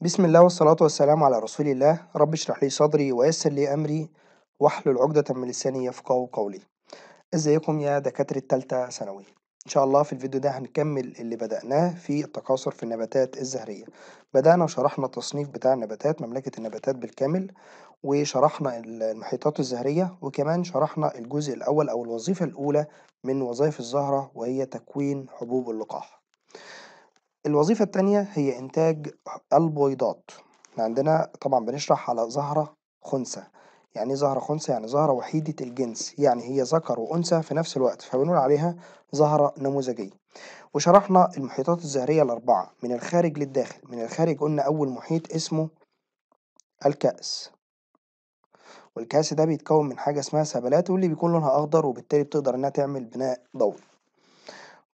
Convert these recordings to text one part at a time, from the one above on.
بسم الله والصلاة والسلام على رسول الله رب اشرح لي صدري ويسر لي أمري واحلل عقدة من لساني يفقه قولي ازيكم يا دكاترة تالتة ثانوي ان شاء الله في الفيديو ده هنكمل اللي بدأناه في التكاثر في النباتات الزهرية بدأنا وشرحنا التصنيف بتاع النباتات مملكة النباتات بالكامل وشرحنا المحيطات الزهرية وكمان شرحنا الجزء الأول أو الوظيفة الأولى من وظائف الزهرة وهي تكوين حبوب اللقاح الوظيفة التانية هي إنتاج البويضات احنا عندنا طبعا بنشرح على زهرة خنثى يعني ايه زهرة خنثى يعني زهرة وحيدة الجنس يعني هي ذكر وأنثى في نفس الوقت فبنقول عليها زهرة نموذجية وشرحنا المحيطات الزهرية الأربعة من الخارج للداخل من الخارج قلنا أول محيط اسمه الكأس والكأس ده بيتكون من حاجة اسمها سبلات واللي بيكون لونها أخضر وبالتالي بتقدر إنها تعمل بناء ضوئي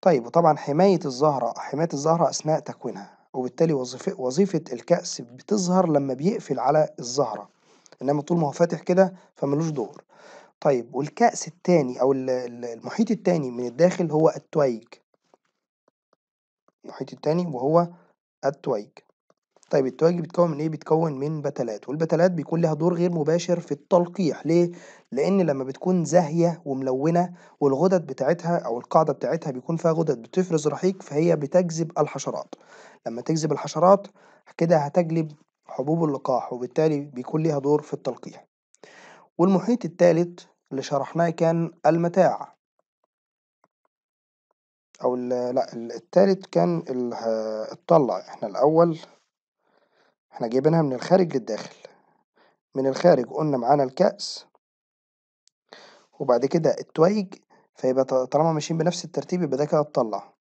طيب وطبعًا حماية الزهرة حماية الزهرة أثناء تكوينها، وبالتالي وظيفة, وظيفة الكأس بتظهر لما بيقفل على الزهرة، إنما طول ما هو فاتح كده فمالوش دور. طيب والكأس التاني أو المحيط التاني من الداخل هو التويج. المحيط التاني وهو التويج. طيب التويج بيتكون من إيه؟ بيتكون من بتلات، والبتلات بيكون لها دور غير مباشر في التلقيح، ليه؟ لان لما بتكون زاهيه وملونه والغدد بتاعتها او القاعده بتاعتها بيكون فيها غدد بتفرز رحيق فهي بتجذب الحشرات لما تجذب الحشرات كده هتجلب حبوب اللقاح وبالتالي بيكون ليها دور في التلقيح والمحيط التالت اللي شرحناه كان المتاع او لا التالت كان الطلع احنا الاول احنا جايبينها من الخارج للداخل من الخارج قلنا معانا الكأس وبعد كده التويج فيبقى طالما ماشيين بنفس الترتيب يبقى ده كده اتطلع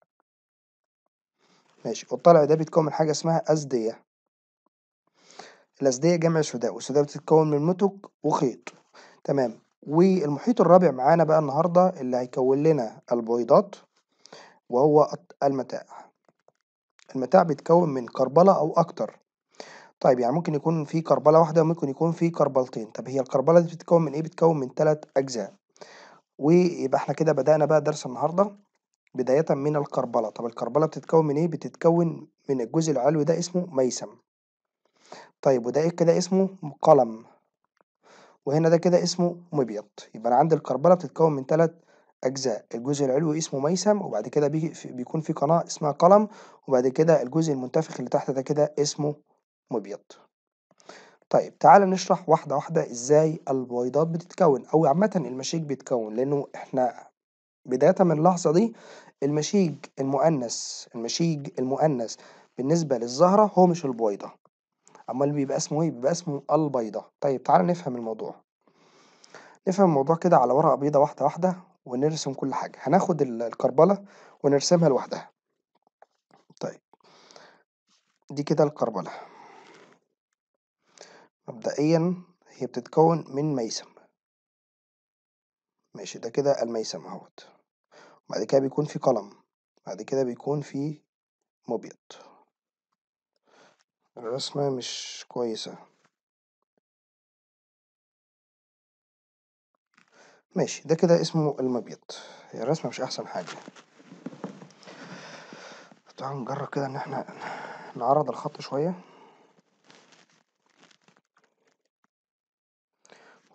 ماشي والطلع ده بيتكون من حاجة اسمها أزدية الأزدية جمع سوداء والسوداء بتتكون من متج وخيط تمام والمحيط الرابع معانا بقى النهاردة اللي هيكون لنا البويضات وهو المتاع المتاع بيتكون من كربلة أو أكتر طيب يعني ممكن يكون في كربلة واحدة وممكن يكون في كربلتين طب هي الكربلة دي بتتكون من إيه؟ بتتكون من تلات أجزاء ويبقى احنا كده بدأنا بقى درس النهاردة بداية من الكربلة طب الكربلة بتتكون من ايه؟ بتتكون من الجزء العلوي ده اسمه ميسم طيب وده إيه كده اسمه قلم وهنا ده كده اسمه مبيض يبقى انا عندي الكربلة بتتكون من تلات أجزاء الجزء العلوي اسمه ميسم وبعد كده بيكون في قناة اسمها قلم وبعد كده الجزء المنتفخ اللي تحت ده كده اسمه مبيض طيب تعالى نشرح واحدة واحدة ازاي البويضات بتتكون او عامة المشيج بيتكون لانه احنا بداية من اللحظة دي المشيج المؤنث المشيج المؤنث بالنسبة للزهرة هو مش البويضة امال بيبقى اسمه ايه بيبقى اسمه البيضة طيب تعالى نفهم الموضوع نفهم الموضوع كده على ورقة بيضة واحدة واحدة ونرسم كل حاجة هناخد الكربلة ونرسمها لوحدها طيب دي كده الكربلة مبدئيا هي بتتكون من ميسم ماشي ده كده الميسم اهوت بعد كده بيكون في قلم بعد كده بيكون في مبيض الرسمة مش كويسة ماشي ده كده اسمه المبيض هي الرسمة مش أحسن حاجة تعالوا نجرب كده إن احنا نعرض الخط شوية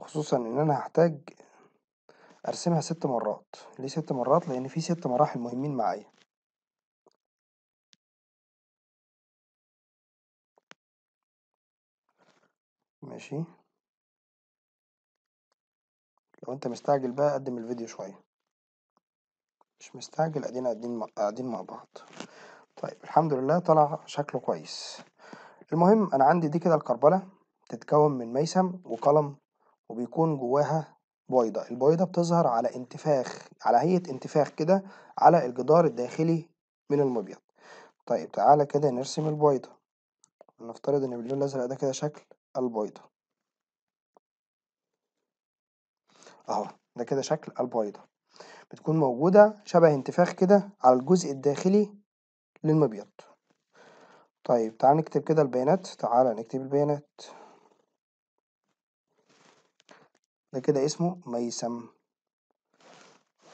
خصوصا ان انا هحتاج ارسمها ست مرات ليه ست مرات لان في ست مراحل مهمين معايا ماشي لو انت مستعجل بقى قدم الفيديو شوية مش مستعجل ادينا قاعدين قاعدين مع بعض طيب الحمد لله طلع شكله كويس المهم انا عندي دي كده الكربلة بتتكون من ميسم وقلم وبيكون جواها بويضة البويضة بتظهر على انتفاخ على هيئة انتفاخ كده على الجدار الداخلي من المبيض طيب تعالى كده نرسم البويضة نفترض إن باللون الأزرق ده كده شكل البويضة أهو ده كده شكل البويضة بتكون موجودة شبه انتفاخ كده على الجزء الداخلي للمبيض طيب تعالى نكتب كده البيانات تعالى نكتب البيانات ده كده اسمه ميسم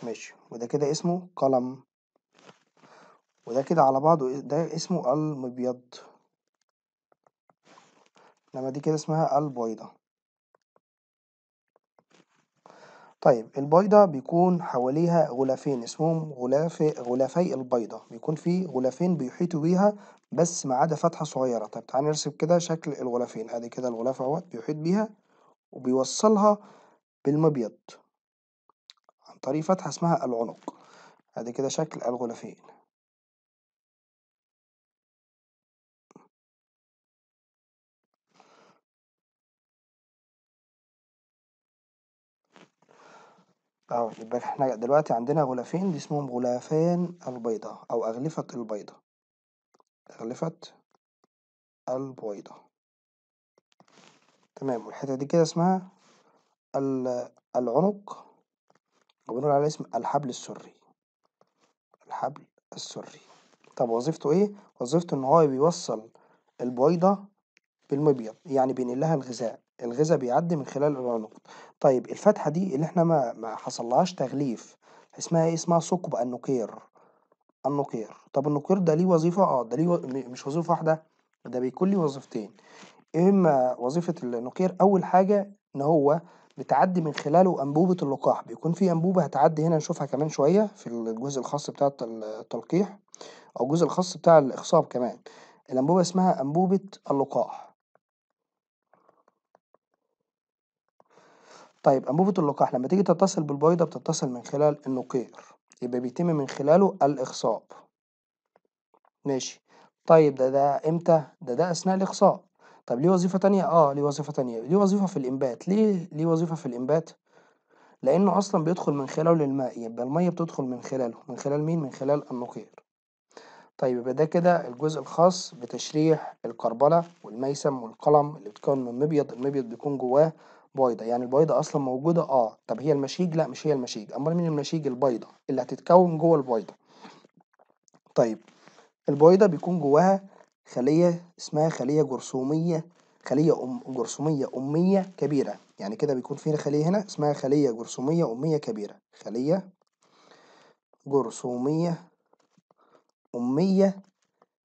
ماشي وده كده اسمه قلم وده كده على بعضه إيه، ده اسمه المبيض انما دي كده اسمها البيضة طيب البيضة بيكون حواليها غلافين اسمهم غلاف غلافي البيضة بيكون في غلافين بيحيطوا بيها بس ما عدا فتحة صغيرة طب تعالى نرسم كده شكل الغلافين ادي كده الغلاف اهوت بيحيط بيها وبيوصلها بالمبيض عن طريق فتحة اسمها العنق ادي كده شكل الغلافين اهو يبقى احنا دلوقتي عندنا غلافين دي اسمهم غلافان البيضة او اغلفة البيضة اغلفة البويضة تمام والحتة دي كده اسمها العنق وبنقول عليه اسم الحبل السري الحبل السري طب وظيفته ايه؟ وظيفته ان هو بيوصل البويضة بالمبيض يعني بينقلها الغذاء الغذاء بيعدي من خلال العنق طيب الفتحة دي اللي احنا ما ما حصلهاش تغليف اسمها ايه اسمها ثقب النقير النقير طب النقير ده ليه وظيفة اه ده ليه و... مش وظيفة واحدة ده بيكون ليه وظيفتين اما وظيفة النقير اول حاجة ان هو بتعدي من خلاله أنبوبة اللقاح بيكون في أنبوبة هتعدي هنا نشوفها كمان شوية في الجزء الخاص بتاع التلقيح أو الجزء الخاص بتاع الإخصاب كمان الأنبوبة اسمها أنبوبة اللقاح طيب أنبوبة اللقاح لما تيجي تتصل بالبيضة بتتصل من خلال النقير يبقى بيتم من خلاله الإخصاب ماشي طيب ده ده إمتى؟ ده ده أثناء الإخصاب طب ليه وظيفة تانية؟ آه ليه وظيفة تانية، ليه وظيفة في الإنبات، ليه ليه وظيفة في الإنبات؟ لأنه أصلًا بيدخل من خلاله الماء يبقى المية بتدخل من خلاله، من خلال مين؟ من خلال النقير، طيب يبقى ده كده الجزء الخاص بتشريح القربلة والميسم والقلم اللي بتكون من مبيض، المبيض بيكون جواه بيضة، يعني البيضة أصلًا موجودة آه، طب هي المشيج؟ لأ مش هي المشيج، أمال مين المشيج؟ البيضة اللي هتتكون جوه البيضة، طيب البيضة بيكون جواها خلية اسمها خلية جرثومية خلية أم جرثومية أمية كبيرة يعني كده بيكون فينا خلية هنا اسمها خلية جرثومية أمية كبيرة خلية جرثومية أمية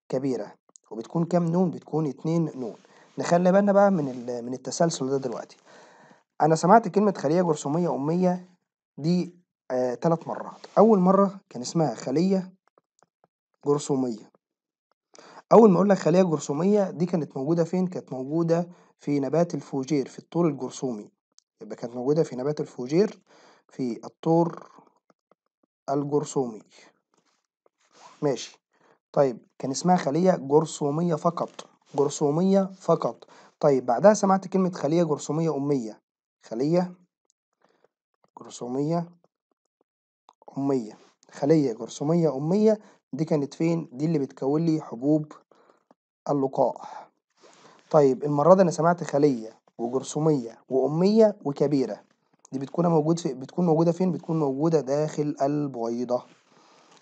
كبيرة وبتكون كام نون بتكون اتنين نون نخلي بالنا بقى من من التسلسل ده دلوقتي أنا سمعت كلمة خلية جرثومية أمية دي آه، تلات مرات أول مرة كان اسمها خلية جرثومية اول ما اقول لك خليه جرثوميه دي كانت موجوده فين كانت موجوده في نبات الفوجير في الطور الجرثومي يبقى كانت موجوده في نبات الفوجير في الطور الجرثومي ماشي طيب كان اسمها خليه جرثوميه فقط جرثوميه فقط طيب بعدها سمعت كلمه خليه جرثوميه اميه خليه جرثوميه اميه خليه جرثوميه اميه دي كانت فين دي اللي بتكون لي حبوب اللقاح طيب المرة دي أنا سمعت خلية وجرثومية وأمية وكبيرة دي بتكون موجود في بتكون موجودة فين؟ بتكون موجودة داخل البويضة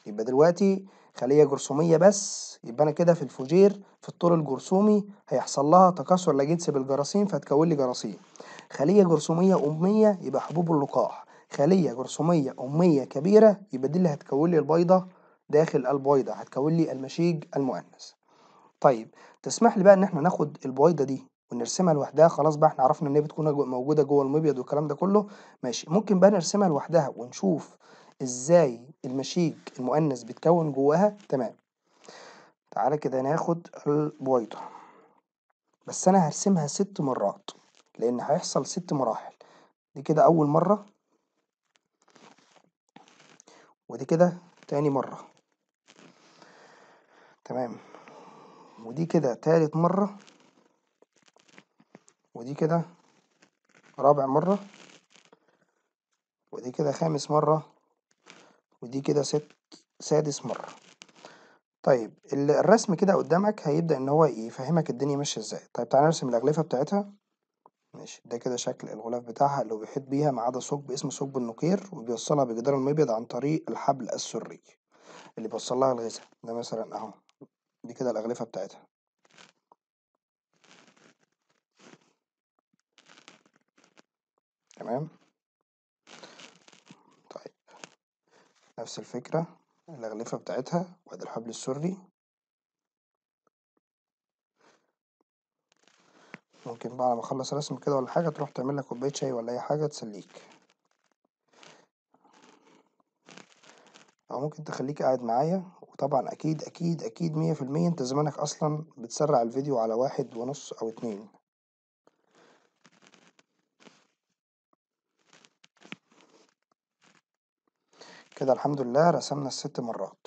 يبقى دلوقتي خلية جرثومية بس يبقى أنا كده في الفوجير في الطول الجرثومي هيحصل لها تكاثر لاجنس بالجراثيم فهتكون لي جراثيم خلية جرثومية أمية يبقى حبوب اللقاح خلية جرثومية أمية كبيرة يبقى دي اللي هتكون لي البيضة داخل البيضة هتكون لي المشيج المؤنث طيب تسمح لي بقى إن إحنا ناخد البويضة دي ونرسمها لوحدها خلاص بقى إحنا عرفنا إن هي بتكون موجودة جوه المبيض والكلام ده كله ماشي ممكن بقى نرسمها لوحدها ونشوف إزاي المشيك المؤنث بيتكون جواها تمام تعالى كده ناخد البويضة بس أنا هرسمها ست مرات لأن هيحصل ست مراحل دي كده أول مرة ودي كده تاني مرة تمام. ودي كده تالت مرة ودي كده رابع مرة ودي كده خامس مرة ودي كده ست سادس مرة طيب الرسم كده قدامك هيبدأ ان هو يفهمك الدنيا ماشية ازاي طيب تعالى نرسم الأغلفة بتاعتها ماشي ده كده شكل الغلاف بتاعها اللي بيحيط بيها ما عدا ثقب اسمه ثقب النقير وبيوصلها بجدار المبيض عن طريق الحبل السري اللي بيوصلها الغذاء ده مثلا اهو دي كده الأغلفة بتاعتها تمام طيب نفس الفكرة الأغلفة بتاعتها وأدي الحبل السري ممكن بقى ما أخلص رسم كده ولا حاجة تروح تعملك كوباية شاي ولا أي حاجة تسليك ممكن تخلّيك قاعد معايا، وطبعًا أكيد أكيد أكيد مِيّة في المِيّة أنت زمانك أصلًا بتسرّع الفيديو على واحد ونُص أو اتنين. كده الحمد لله رسمنا الست مرات،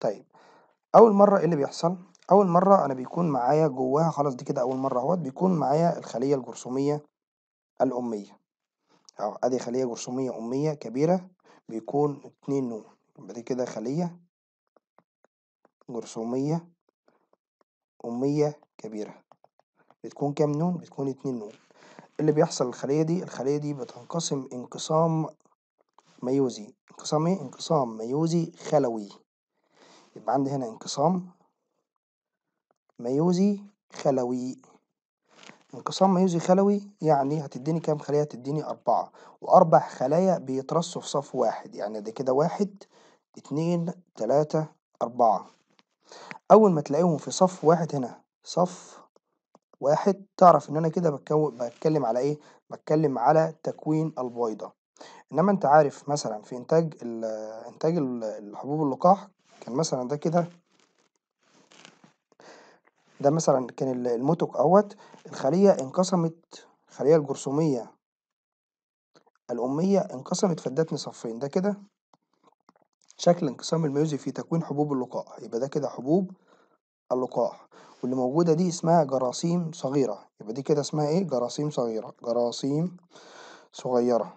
طيب أول مرّة إيه اللي بيحصل؟ أول مرّة أنا بيكون معايا جواها خلاص دي كده أول مرّة اهوت بيكون معايا الخلية الجرثومية الأمية، أهو أدي خلية جرثومية أمية كبيرة بيكون اتنين نون. بعد كده خلية جرثومية أمية كبيرة بتكون كام نون؟ بتكون اتنين نون اللي بيحصل الخلية دي الخلية دي بتنقسم انقسام ميوزي انقسام ايه؟ انقسام ميوزي خلوي يبقى عندي هنا انقسام ميوزي خلوي انقسام ميوزي خلوي يعني هتديني كام خلية؟ هتديني أربعة وأربع خلايا بيترصوا في صف واحد يعني ده كده واحد اتنين تلاتة أربعة، أول ما تلاقيهم في صف واحد هنا صف واحد تعرف إن أنا كده بتكلم على إيه؟ بتكلم على تكوين البويضة، إنما أنت عارف مثلا في إنتاج ال إنتاج الحبوب حبوب اللقاح كان مثلا ده كده ده مثلا كان الموتوك أهوت الخلية انقسمت الخلية الجرثومية الأمية انقسمت فدتني صفين ده كده. شكل انقسام الميوزي في تكوين حبوب اللقاح يبقى ده كده حبوب اللقاح واللي موجودة دي اسمها جراثيم صغيرة يبقى دي كده اسمها ايه جراثيم صغيرة جراثيم صغيرة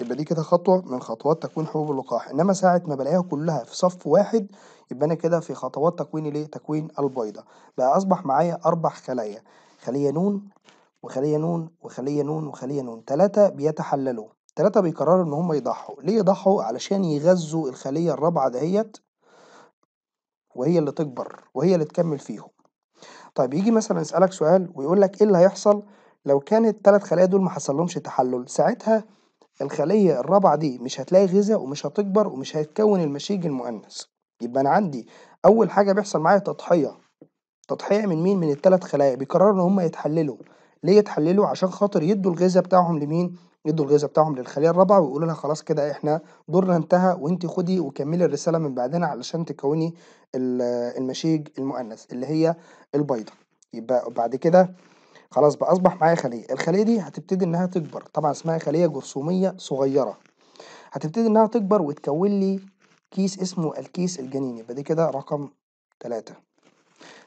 يبقى دي كده خطوة من خطوات تكوين حبوب اللقاح انما ساعة ما بلاقيها كلها في صف واحد يبقى انا كده في خطوات تكوين ليه تكوين البيضة بقى اصبح معايا اربع خلايا خلية نون وخلية نون وخلية نون وخلية نون تلاتة بيتحللوا التلاتة بيقرروا إن هما يضحوا، ليه يضحوا؟ علشان يغذوا الخلية الرابعة دهيت وهي اللي تكبر وهي اللي تكمل فيهم، طيب يجي مثلا يسألك سؤال ويقول لك إيه اللي هيحصل لو كان التلات خلايا دول محصلهمش تحلل؟ ساعتها الخلية الرابعة دي مش هتلاقي غذاء ومش هتكبر ومش هيتكون المشيج المؤنث، يبقى أنا عندي أول حاجة بيحصل معايا تضحية، تضحية من مين؟ من التلات خلايا، بيقرروا إن هما يتحللوا، ليه يتحللوا؟ عشان خاطر يدوا الغذاء بتاعهم لمين؟ يدوا الغذاء بتاعهم للخليه الرابعه ويقولوا لها خلاص كده احنا دورنا انتهى وانت خدي وكملي الرساله من بعدنا علشان تكوني المشيج المؤنث اللي هي البيضه يبقى بعد كده خلاص بقى اصبح معايا خليه الخليه دي هتبتدي انها تكبر طبعا اسمها خليه جرثوميه صغيره هتبتدي انها تكبر وتكون لي كيس اسمه الكيس الجنيني يبقى دي كده رقم ثلاثة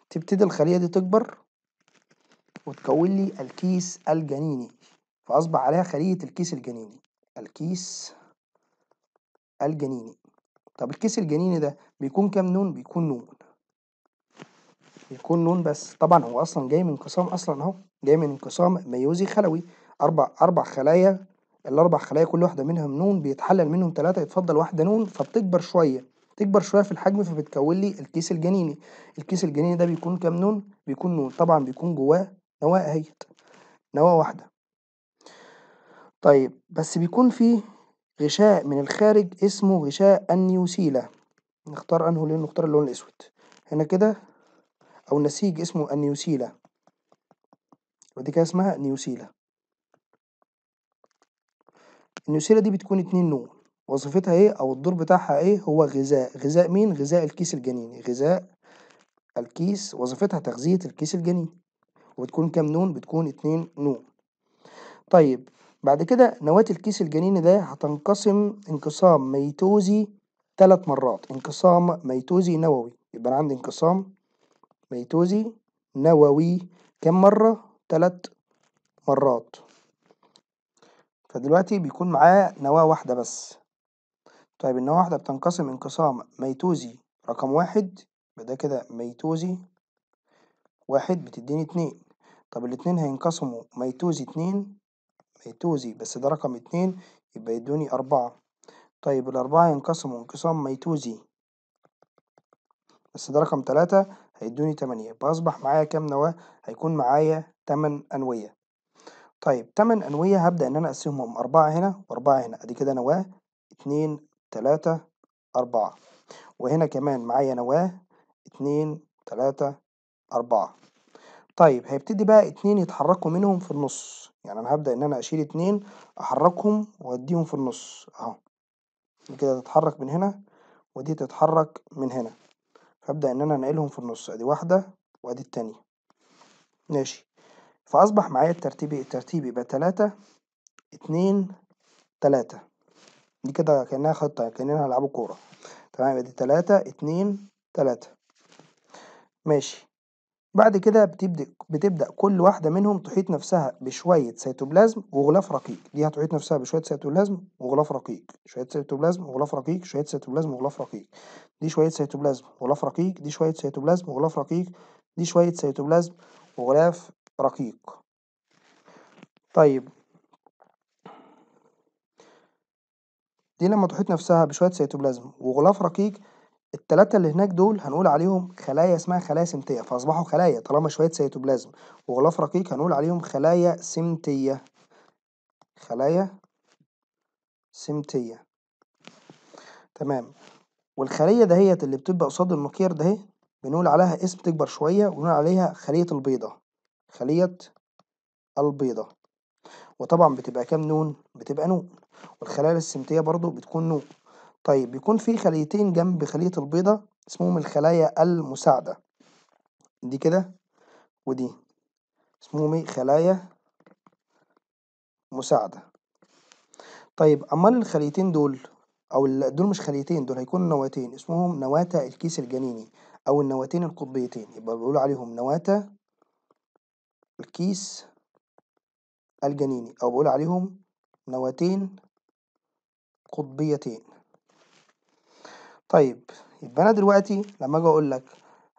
تبتدي الخليه دي تكبر وتكون لي الكيس الجنيني فأصبح عليها خلية الكيس الجنيني الكيس الجنيني طب الكيس الجنيني ده بيكون كام نون بيكون نون بيكون نون بس طبعا هو اصلا جاي من انقسام اصلا اهو جاي من انقسام ميوزي خلوي اربع اربع خلايا الاربع خلايا كل واحده منهم نون بيتحلل منهم ثلاثه يتفضل واحده نون فبتكبر شويه تكبر شويه في الحجم فبتكون لي الكيس الجنيني الكيس الجنيني ده بيكون كام نون بيكون نون طبعا بيكون جواه نواه اهيت نواه واحده طيب بس بيكون فيه غشاء من الخارج اسمه غشاء النيوسيلا نختار انه لون نختار اللون الاسود هنا كده او نسيج اسمه النيوسيلا ودي كده اسمها نيوسيلا النيوسيلا دي بتكون اتنين نوع وظيفتها ايه او الدور بتاعها ايه هو غذاء غذاء مين غذاء الكيس الجنيني غذاء الكيس وظيفتها تغذية الكيس الجنيني وبتكون كام نون بتكون اتنين نون طيب بعد كده نواة الكيس الجنيني ده هتنقسم انقسام ميتوزي ثلاث مرات انقسام ميتوزي نووي يبقى أنا عندي انقسام ميتوزي نووي كم مرة؟ ثلاث مرات فدلوقتي بيكون معاه نواة واحدة بس طيب النواة واحدة بتنقسم انقسام ميتوزي رقم واحد يبقى ده كده ميتوزي واحد بتديني اتنين طب الاتنين هينقسموا ميتوزي اتنين ميتوزي بس ده رقم اتنين يبقى يدوني أربعة، طيب الأربعة ينقسموا انقسام ميتوزي بس ده رقم تلاتة هيدوني تمانية يبقى أصبح معايا كام نواة؟ هيكون معايا تمن أنوية، طيب تمن أنوية هبدأ إن أنا أقسمهم أربعة هنا وأربعة هنا أدي كده نواة اتنين تلاتة أربعة، وهنا كمان معايا نواة اتنين تلاتة أربعة، طيب هيبتدي بقى اتنين يتحركوا منهم في النص. يعني أنا هبدأ إن أنا أشيل اتنين أحركهم وأديهم في النص أهو، دي كده تتحرك من هنا ودي تتحرك من هنا، فأبدأ إن أنا أنقلهم في النص أدي واحدة وأدي التانية، ماشي، فأصبح معايا الترتيب الترتيب يبقى تلاتة اتنين تلاتة، دي كده كأنها خطة كأننا هنلعبوا كورة، تمام يبقى دي تلاتة اتنين تلاتة، ماشي. بعد كده بتبدأ بتبدأ كل واحدة منهم تحيط نفسها بشوية سيتوبلازم وغلاف رقيق، دي هتحيط نفسها بشوية سيتوبلازم وغلاف رقيق، شوية سيتوبلازم وغلاف رقيق، شوية سيتوبلازم وغلاف رقيق، دي شوية سيتوبلازم وغلاف رقيق، دي شوية سيتوبلازم وغلاف رقيق، دي شوية سيتوبلازم وغلاف رقيق. طيب دي لما تحيط نفسها بشوية سيتوبلازم وغلاف رقيق التلاتة اللي هناك دول هنقول عليهم خلايا اسمها خلايا سمتية فأصبحوا خلايا طالما شوية سيتوبلازم وغلاف رقيق هنقول عليهم خلايا سمتية خلايا سمتية تمام والخلية دهيت اللي بتبقى قصاد النقير ده بنقول عليها اسم تكبر شوية ونقول عليها خلية البيضة خلية البيضة وطبعا بتبقى كام نون؟ بتبقى نون والخلايا السمتية برضو بتكون نون طيب بيكون في خليتين جنب خلية البيضة اسمهم الخلايا المساعدة دي كده ودي اسمهم ايه خلايا مساعدة طيب امال الخليتين دول او دول مش خليتين دول هيكونوا نواتين اسمهم نواتا الكيس الجنيني او النواتين القطبيتين يبقى بيقولوا عليهم نواتا الكيس الجنيني او بيقولوا عليهم نواتين قطبيتين طيب يبقى انا دلوقتي لما اجي اقول لك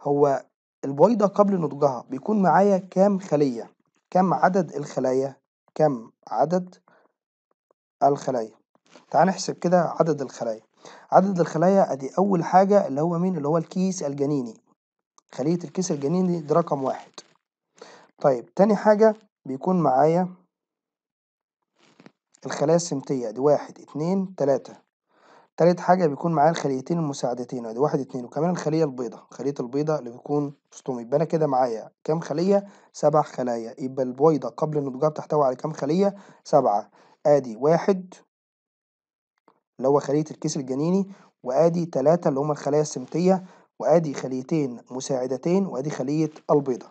هو البويضه قبل نضجها بيكون معايا كام خليه كم عدد الخلايا كم عدد الخلايا تعال نحسب كده عدد الخلايا عدد الخلايا ادي اول حاجه اللي هو مين اللي هو الكيس الجنيني خليه الكيس الجنيني دي رقم واحد طيب تاني حاجه بيكون معايا الخلايا السمتيه دي واحد اتنين تلاته تالت حاجة بيكون معاه الخليتين المساعدتين ادي واحد اتنين وكمان الخلية البيضة خلية البيضة اللي بيكون وسطهم يبقى انا كده معايا كام خلية سبع خلايا يبقى البويضة قبل نضوجها بتحتوي على كام خلية سبعة ادي واحد اللي هو خلية الكيس الجنيني وادي تلاتة اللي هما الخلايا السمتية وادي خليتين مساعدتين وادي خلية البيضة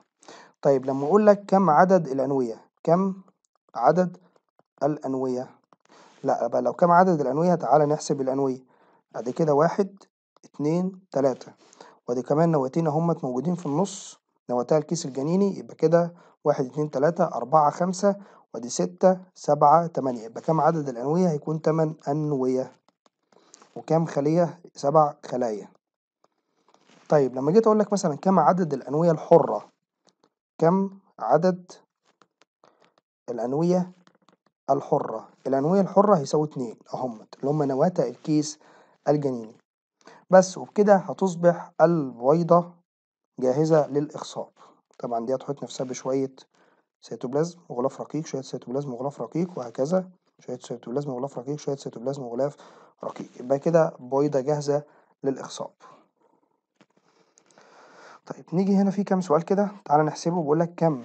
طيب لما اقول لك كم عدد الانوية كم عدد الانوية لأ بقى لو كام عدد الأنوية تعالى نحسب الأنوية أدي كده واحد اتنين تلاتة وأدي كمان نواتين هما موجودين في النص نواتيها الكيس الجنيني يبقى كده واحد اتنين تلاتة أربعة خمسة وأدي ستة سبعة تمانية يبقى كام عدد الأنوية هيكون تمن أنوية وكام خلية سبع خلايا طيب لما جيت أقولك مثلا كام عدد الأنوية الحرة كم عدد الأنوية الحرة الأنوية الحرة هيساوي اتنين أهمت اللي هما نواة الكيس الجنيني بس وبكده هتصبح البويضة جاهزة للإخصاب طبعا دي هتحط نفسها بشوية سيتوبلازم وغلاف رقيق شوية سيتوبلازم وغلاف رقيق وهكذا شوية سيتوبلازم وغلاف رقيق شوية سيتوبلازم وغلاف رقيق يبقى كده بويضة جاهزة للإخصاب طيب نيجي هنا في كام سؤال كده تعالى نحسبه بيقول لك كم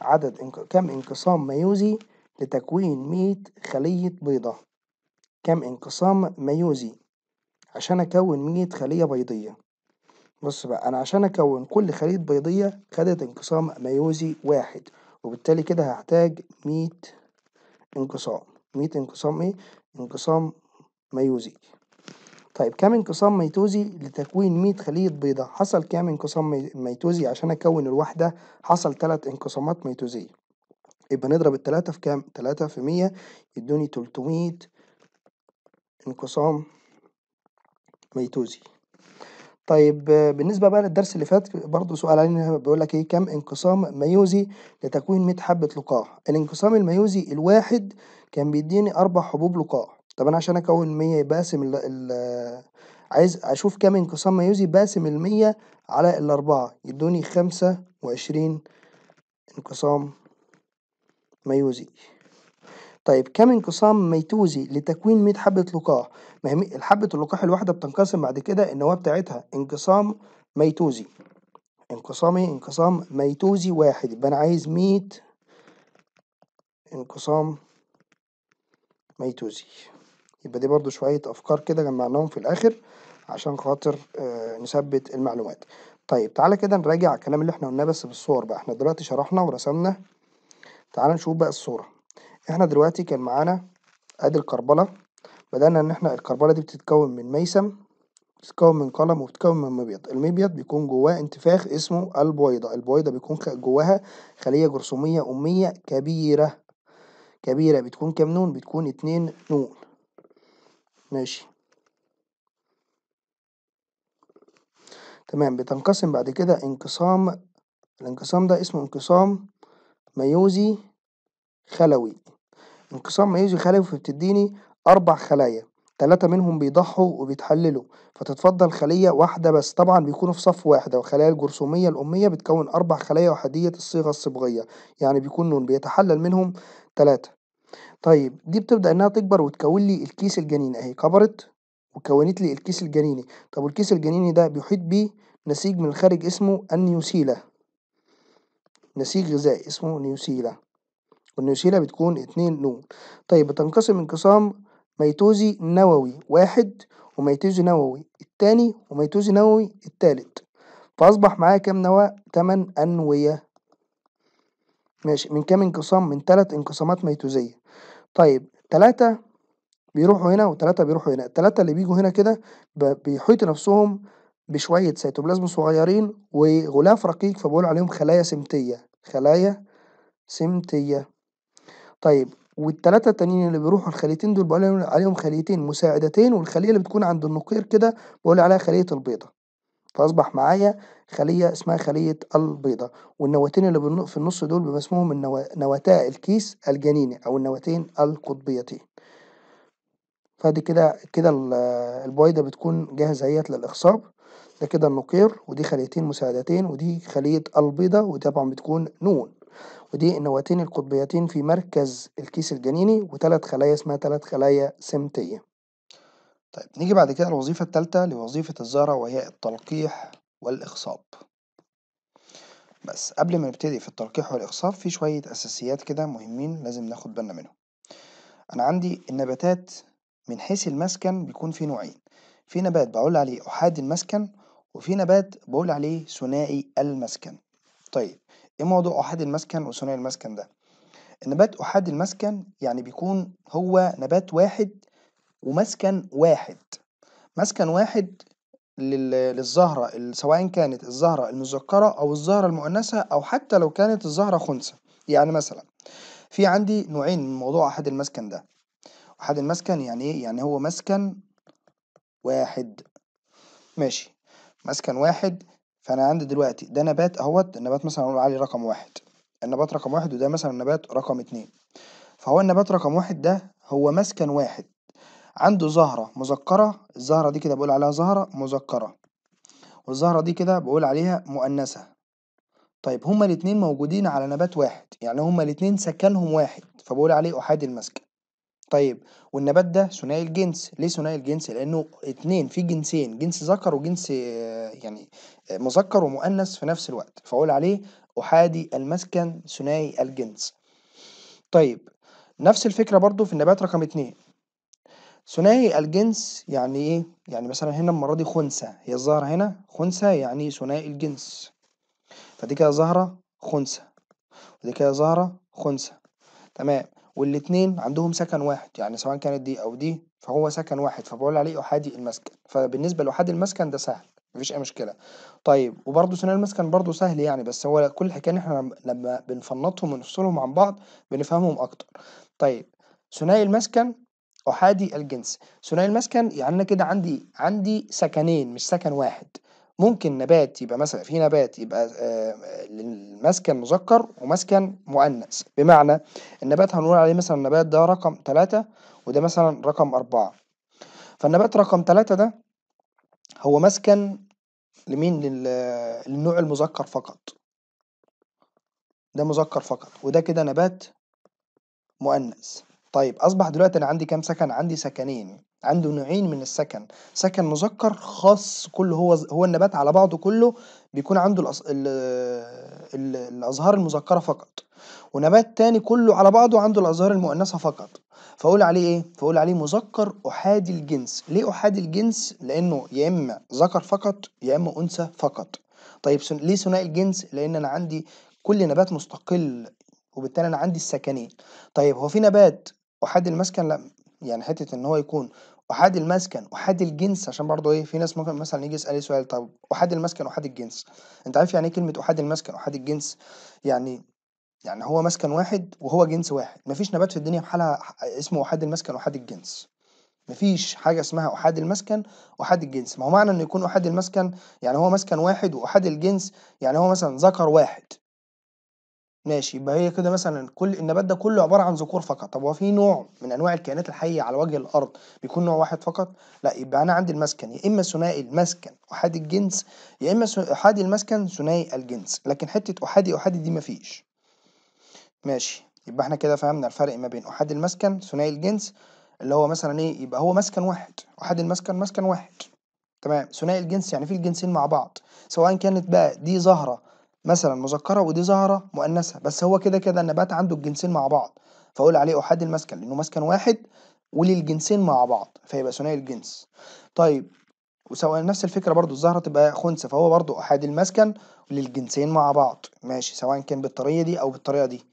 عدد انك... كم انقسام ميوزي لتكوين مية خلية بيضة كم انقسام ميوزي عشان أكون مية خلية بيضية؟ بص بقى أنا عشان أكون كل خلية بيضية خدت انقسام ميوزي واحد وبالتالي كده هحتاج مية انقسام، مية انقسام إيه؟ انقسام ميوزي، طيب كم انقسام ميتوزي لتكوين مية خلية بيضة؟ حصل كام انقسام ميتوزي عشان أكون الوحدة؟ حصل تلات انقسامات ميتوزية. يبقى نضرب التلاتة في كام؟ تلاتة في مية يدوني تلتمية انقسام ميتوزي طيب بالنسبة بقى للدرس اللي فات برضه سؤال علينا بيقول لك ايه كم انقسام ميوزي لتكوين 100 حبة لقاح؟ الانقسام الميوزي الواحد كان بيديني أربع حبوب لقاح، طب أنا عشان أكون 100 باسم ال ال عايز أشوف كام انقسام ميوزي باسم المية على الأربعة يدوني خمسة وعشرين انقسام ميوزي طيب كم انقسام ميتوزي لتكوين 100 حبة لقاح؟ ما هي حبة اللقاح الواحدة بتنقسم بعد كده النواة بتاعتها انقسام ميتوزي انقسام ايه؟ انقسام ميتوزي واحد يبقى أنا عايز 100 انقسام ميتوزي يبقى دي برضو شوية أفكار كده جمعناهم في الآخر عشان خاطر آه، نثبت المعلومات. طيب تعالى كده نراجع الكلام اللي احنا قلناه بس بالصور بقى احنا دلوقتي شرحنا ورسمنا تعال نشوف بقى الصورة احنا دلوقتي كان معانا ادي الكربلة بدأنا ان احنا الكربلة دي بتتكون من ميسم بتتكون من قلم وبتتكون من مبيض المبيض بيكون جواه انتفاخ اسمه البويضة البويضة بيكون جواها خلية جرثومية أمية كبيرة كبيرة بتكون كام نون بتكون اتنين نون ماشي تمام بتنقسم بعد كده انقسام الانقسام ده اسمه انقسام ميوزي خلوي انقسام ميوزي خلوي فبتديني أربع خلايا تلاتة منهم بيضحوا وبيتحللوا فتتفضل خلية واحدة بس طبعا بيكونوا في صف واحدة والخلايا الجرثومية الأمية بتكون أربع خلايا وحدية الصيغة الصبغية يعني بيكون نون بيتحلل منهم تلاتة طيب دي بتبدأ إنها تكبر وتكون لي الكيس الجنيني أهي كبرت وكونت لي الكيس الجنيني طب والكيس الجنيني ده بيحيط بيه نسيج من الخارج اسمه النيوسيلا نسيج غذائي اسمه نيوسيلا والنيوسيلا بتكون اتنين نون طيب بتنقسم انقسام ميتوزي نووي واحد وميتوزي نووي التاني وميتوزي نووي التالت فأصبح معايا كام نواه؟ تمن أنوية ماشي من كام انقسام؟ من تلات انقسامات ميتوزية طيب تلاتة بيروحوا هنا وتلاتة بيروحوا هنا التلاتة اللي بيجوا هنا كده بيحيطوا نفسهم بشوية سيتوبلازم صغيرين وغلاف رقيق فبقول عليهم خلايا سمتية خلايا سمتية. طيب والتلاتة التانيين اللي بيروحوا الخليتين دول بقول عليهم خليتين مساعدتين والخلية اللي بتكون عند النقير كده بقول عليها خلية البيضة. فأصبح معايا خلية اسمها خلية البيضة، والنواتين اللي في النُص دول بيسموهم اسمهم نواتا الكيس الجنيني أو النواتين القطبيتين. فأدي كده كده البويضة بتكون جاهزة هيت للإخصاب. ده كده النقير ودي خليتين مساعدتين ودي خلية البيضة وطبعا بتكون نون ودي النواتين القطبيتين في مركز الكيس الجنيني وثلاث خلايا اسمها ثلاث خلايا سمتية طيب نيجي بعد كده الوظيفة الثالثة لوظيفة الزهرة وهي التلقيح والإخصاب بس قبل ما نبتدي في التلقيح والإخصاب في شوية أساسيات كده مهمين لازم ناخد بالنا منهم أنا عندي النباتات من حيث المسكن بيكون في نوعين في نبات بقول عليه أحادي المسكن وفي نبات بقول عليه ثنائي المسكن طيب ايه موضوع احادي المسكن وثنائي المسكن ده النبات احادي المسكن يعني بيكون هو نبات واحد ومسكن واحد مسكن واحد لل- للزهرة سواء كانت الزهرة المذكرة أو الزهرة المؤنثة أو حتى لو كانت الزهرة خنثى يعني مثلا في عندي نوعين من موضوع أحد المسكن ده أحد المسكن يعني إيه؟ يعني هو مسكن واحد ماشي مسكن واحد فانا عندي دلوقتي ده نبات اهوت النبات مثلا اقول عليه رقم واحد النبات رقم واحد وده مثلا نبات رقم اتنين فهو النبات رقم واحد ده هو مسكن واحد عنده زهرة مذكرة الزهرة دي كده بقول عليها زهرة مذكرة والزهرة دي كده بقول عليها مؤنثة طيب هما الاتنين موجودين على نبات واحد يعني هما الاتنين سكنهم واحد فبقول عليه أحادي المسكن طيب والنبات ده ثنائي الجنس ليه ثنائي الجنس لانه اتنين في جنسين جنس ذكر وجنس آه، يعني آه، مذكر ومؤنث في نفس الوقت فاقول عليه احادي المسكن ثنائي الجنس طيب نفس الفكره برضو في النبات رقم اتنين ثنائي الجنس يعني ايه يعني مثلا هنا المره دي خنثى هي الظاهره هنا خنثى يعني ثنائي الجنس فدي كده ظاهره خنثى ودي كده ظاهره خنثى تمام والاتنين عندهم سكن واحد يعني سواء كانت دي او دي فهو سكن واحد فبقول عليه احادي المسكن فبالنسبه لاحادي المسكن ده سهل مفيش اي مشكله طيب وبرده ثنائي المسكن برده سهل يعني بس هو كل الحكايه ان احنا لما بنفنطهم ونفصلهم عن بعض بنفهمهم اكتر طيب ثنائي المسكن احادي الجنس ثنائي المسكن يعني انا كده عندي عندي سكنين مش سكن واحد ممكن نبات يبقى مثلا في نبات يبقى آه، مسكن مذكر ومسكن مؤنث بمعنى النبات هنقول عليه مثلا النبات ده رقم ثلاثة وده مثلا رقم أربعة فالنبات رقم ثلاثة ده هو مسكن لمين للنوع المذكر فقط ده مذكر فقط وده كده نبات مؤنث طيب أصبح دلوقتي أنا عندي كام سكن عندي سكنين عنده نوعين من السكن سكن مذكر خاص كله هو هو النبات على بعضه كله بيكون عنده الأص... الـ الـ الازهار المذكره فقط ونبات تاني كله على بعضه عنده الازهار المؤنثه فقط فاقول عليه ايه فاقول عليه مذكر احادي الجنس ليه احادي الجنس لانه يا اما ذكر فقط يا اما انثى فقط طيب سن... ليه ثنائي الجنس لان انا عندي كل نبات مستقل وبالتالي انا عندي السكنين طيب هو في نبات احادي المسكن لا يعني حته ان هو يكون احاد المسكن احاد الجنس عشان برضه ايه في ناس ممكن مثلا يجي يسال إيه سؤال طب احاد المسكن احاد الجنس انت عارف يعني ايه كلمه احاد المسكن احاد الجنس يعني يعني هو مسكن واحد وهو جنس واحد مفيش نبات في الدنيا بحالها اسمه احاد المسكن واحاد الجنس مفيش حاجه اسمها احاد المسكن واحاد الجنس ما هو معنى انه يكون احاد المسكن يعني هو مسكن واحد واحاد الجنس يعني هو مثلا ذكر واحد ماشي يبقى هي كده مثلا كل النبات ده كله عباره عن ذكور فقط طب هو في نوع من انواع الكائنات الحيه على وجه الارض بيكون نوع واحد فقط لا يبقى انا عندي المسكن يا اما ثنائي المسكن احادي الجنس يا اما احادي المسكن ثنائي الجنس لكن حته احادي احادي دي مفيش ماشي يبقى احنا كده فهمنا الفرق ما بين احادي المسكن ثنائي الجنس اللي هو مثلا ايه يبقى هو مسكن واحد احادي المسكن مسكن واحد تمام ثنائي الجنس يعني في الجنسين مع بعض سواء كانت بقى دي زهره مثلا مذكره ودي زهره مؤنثه بس هو كده كده النبات عنده الجنسين مع بعض فاقول عليه احادي المسكن لانه مسكن واحد وللجنسين مع بعض فيبقى ثنائي الجنس طيب وسواء نفس الفكره برضو الزهره تبقى خنثى فهو برضو احادي المسكن للجنسين مع بعض ماشي سواء كان بالطريقه دي او بالطريقه دي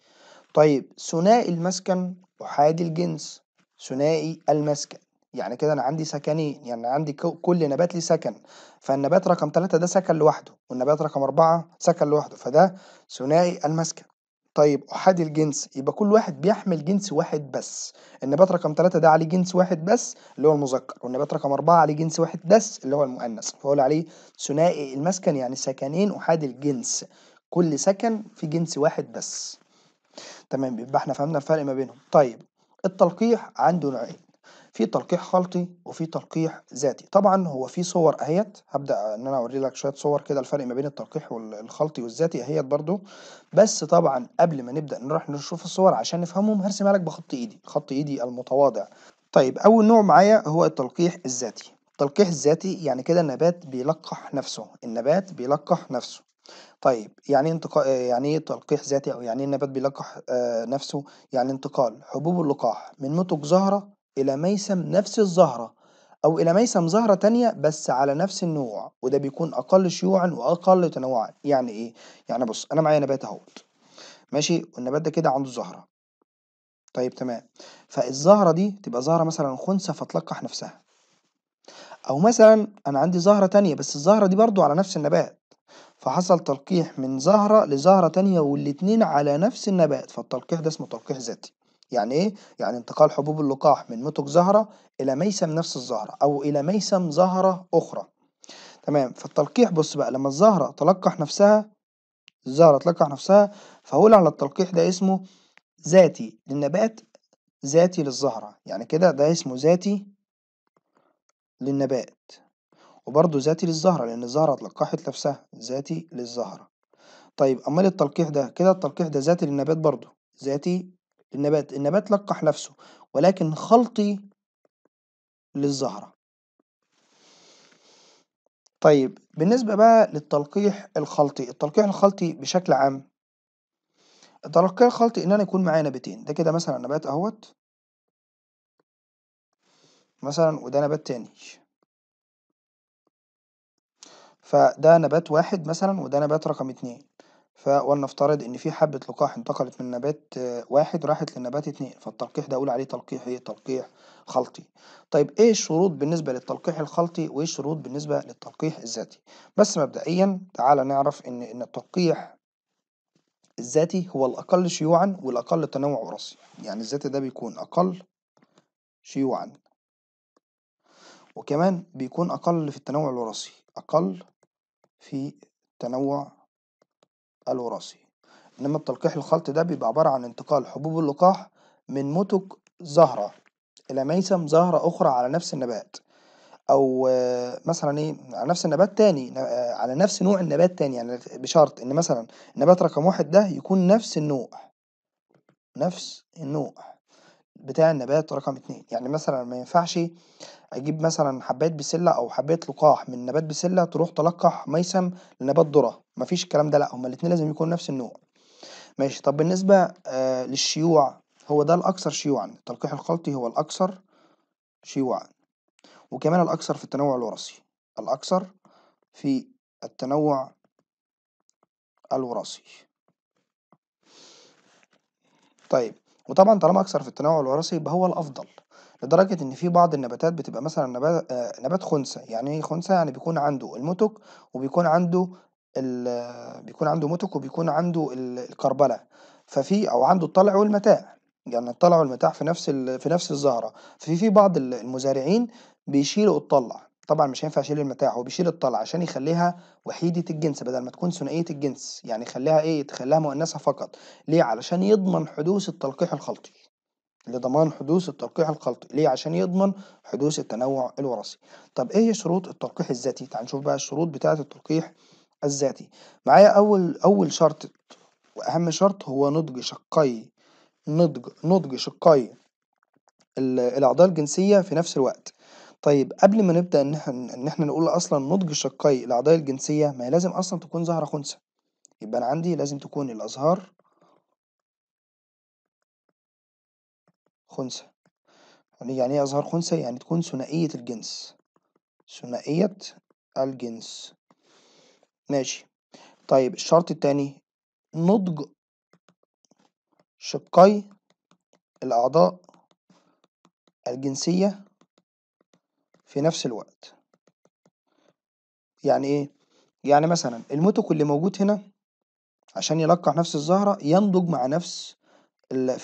طيب ثنائي المسكن احادي الجنس ثنائي المسكن يعني كده انا عندي سكنين يعني عندي كل نبات ليه سكن فالنبات رقم ثلاثة ده سكن لوحده والنبات رقم أربعة سكن لوحده فده ثنائي المسكن طيب احادي الجنس يبقى كل واحد بيحمل جنس واحد بس النبات رقم ثلاثة ده عليه جنس واحد بس اللي هو المذكر والنبات رقم أربعة عليه جنس واحد بس اللي هو المؤنث فاقول عليه ثنائي المسكن يعني سكنين احادي الجنس كل سكن في جنس واحد بس تمام يبقى احنا فهمنا الفرق ما بينهم طيب التلقيح عنده نوعين في تلقيح خلطي وفي تلقيح ذاتي طبعا هو في صور اهيت هبدا ان انا اوري لك شويه صور كده الفرق ما بين التلقيح والخلطي والذاتي اهيت برضو بس طبعا قبل ما نبدا نروح نشوف الصور عشان نفهمهم هرسمها لك بخط ايدي خط ايدي المتواضع طيب اول نوع معايا هو التلقيح الذاتي التلقيح الذاتي يعني كده النبات بيلقح نفسه النبات بيلقح نفسه طيب يعني انتقا يعني ايه تلقيح ذاتي او يعني ايه النبات بيلقح آه نفسه يعني انتقال حبوب اللقاح من متوج زهره إلى ميسم نفس الزهرة أو إلى ميسم زهرة تانية بس على نفس النوع وده بيكون أقل شيوعا وأقل تنوعا يعني إيه؟ يعني بص أنا معايا نبات أهو ماشي والنبات ده كده عنده زهرة طيب تمام فالزهرة دي تبقى زهرة مثلا خنثى فتلقح نفسها أو مثلا أنا عندي زهرة تانية بس الزهرة دي برضو على نفس النبات فحصل تلقيح من زهرة لزهرة تانية والاتنين على نفس النبات فالتلقيح ده اسمه تلقيح ذاتي يعني ايه؟ يعني انتقال حبوب اللقاح من متج زهرة إلى ميسم نفس الزهرة أو إلى ميسم زهرة أخرى. تمام فالتلقيح بص بقى لما الزهرة تلقح نفسها الزهرة تلقح نفسها فهقول على التلقيح ده اسمه ذاتي للنبات ذاتي للزهرة يعني كده ده اسمه ذاتي للنبات وبرضه ذاتي للزهرة لأن الزهرة تلقحت نفسها ذاتي للزهرة. طيب أمال التلقيح ده كده التلقيح ده ذاتي للنبات برضه ذاتي النبات النبات لقح نفسه ولكن خلطي للزهرة طيب بالنسبة بقى للتلقيح الخلطي التلقيح الخلطي بشكل عام التلقيح الخلطي ان انا يكون معايا نباتين ده كده مثلا نبات اهوت مثلا وده نبات تاني فده نبات واحد مثلا وده نبات رقم اتنين فولنفترض إن في حبة لقاح انتقلت من نبات آه، واحد راحت لنبات اتنين فالتلقيح ده أقول عليه تلقيح إيه؟ تلقيح خلطي. طيب إيه الشروط بالنسبة للتلقيح الخلطي وإيه الشروط بالنسبة للتلقيح الذاتي؟ بس مبدئيا تعالى نعرف إن إن التلقيح الذاتي هو الأقل شيوعا والأقل تنوع وراثي، يعني الذاتي ده بيكون أقل شيوعا وكمان بيكون أقل في التنوع الوراثي، أقل في التنوع الوراثي انما التلقيح الخلط ده بيبقى عباره عن انتقال حبوب اللقاح من متك زهره الى ميسم زهره اخرى على نفس النبات او مثلا ايه على نفس النبات تاني على نفس نوع النبات تاني يعني بشرط ان مثلا النبات رقم واحد ده يكون نفس النوع نفس النوع بتاع النبات رقم اتنين يعني مثلا ما ينفعش اجيب مثلا حبات بسله او حبات لقاح من نبات بسله تروح تلقح ميسم لنبات ذره مفيش الكلام ده لا هما الاتنين لازم يكونوا نفس النوع ماشي طب بالنسبة آه للشيوع هو ده الأكثر شيوعا التلقيح الخلطي هو الأكثر شيوعا وكمان الأكثر في التنوع الوراثي الأكثر في التنوع الوراثي طيب وطبعا طالما أكثر في التنوع الوراثي يبقى هو الأفضل لدرجة إن في بعض النباتات بتبقى مثلا نبات آه نبات خنثى يعني إيه خنثى يعني بيكون عنده المتك وبيكون عنده بيكون عنده متك وبيكون عنده الكربلة ففي أو عنده الطلع والمتاع يعني الطلع والمتاع في نفس في نفس الزهرة ففي في بعض المزارعين بيشيلوا الطلع طبعا مش هينفع يشيل المتاع هو بيشيل الطلع عشان يخليها وحيدة الجنس بدل ما تكون ثنائية الجنس يعني يخليها ايه تخليها مؤنثة فقط ليه علشان يضمن حدوث التلقيح الخلطي لضمان حدوث التلقيح الخلطي ليه عشان يضمن حدوث التنوع الوراثي طب ايه شروط التلقيح الذاتي تعال نشوف بقى الشروط بتاعة التلقيح الذاتي معايا اول اول شرط واهم شرط هو نضج شقي نضج نضج شقي الاعضاء الجنسيه في نفس الوقت طيب قبل ما نبدا ان احنا ان احنا نقول اصلا نضج شقي الاعضاء الجنسيه ما هي لازم اصلا تكون زهره خنثى يبقى انا عندي لازم تكون الازهار خنثى يعني ايه ازهار خنثى يعني تكون ثنائيه الجنس ثنائيه الجنس ماشي طيب الشرط التاني نضج شقي الأعضاء الجنسية في نفس الوقت يعني ايه؟ يعني مثلا الموتوك اللي موجود هنا عشان يلقح نفس الزهرة ينضج مع نفس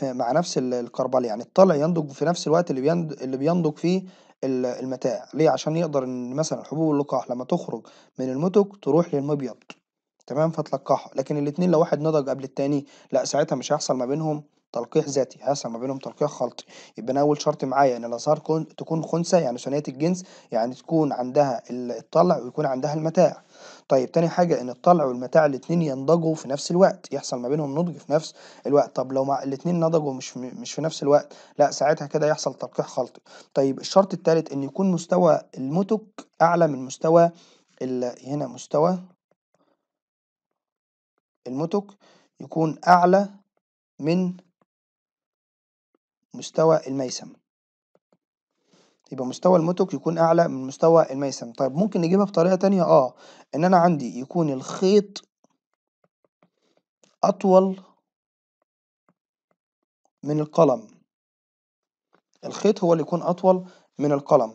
مع نفس الكربال يعني الطلع ينضج في نفس الوقت اللي بينضج فيه المتاع ليه عشان يقدر ان مثلا حبوب اللقاح لما تخرج من المتج تروح للمبيض تمام فتلقحه لكن الاتنين لو واحد نضج قبل التاني لا ساعتها مش هيحصل ما بينهم تلقيح ذاتي هيحصل ما بينهم تلقيح خلطي يبقى انا اول شرط معايا ان الازهار تكون خنثى يعني ثنائيه الجنس يعني تكون عندها الطلع ويكون عندها المتاع طيب تاني حاجه ان الطلع والمتاع الاتنين ينضجوا في نفس الوقت يحصل ما بينهم نضج في نفس الوقت طب لو مع الاتنين نضجوا مش مش في نفس الوقت لا ساعتها كده يحصل تلقيح خلطي طيب الشرط التالت ان يكون مستوى المتك اعلى من مستوى هنا مستوى المتك يكون اعلى من مستوى الميسم يبقى مستوى المتوك يكون اعلى من مستوى الميسم طيب ممكن نجيبها بطريقه تانية اه ان انا عندي يكون الخيط اطول من القلم الخيط هو اللي يكون اطول من القلم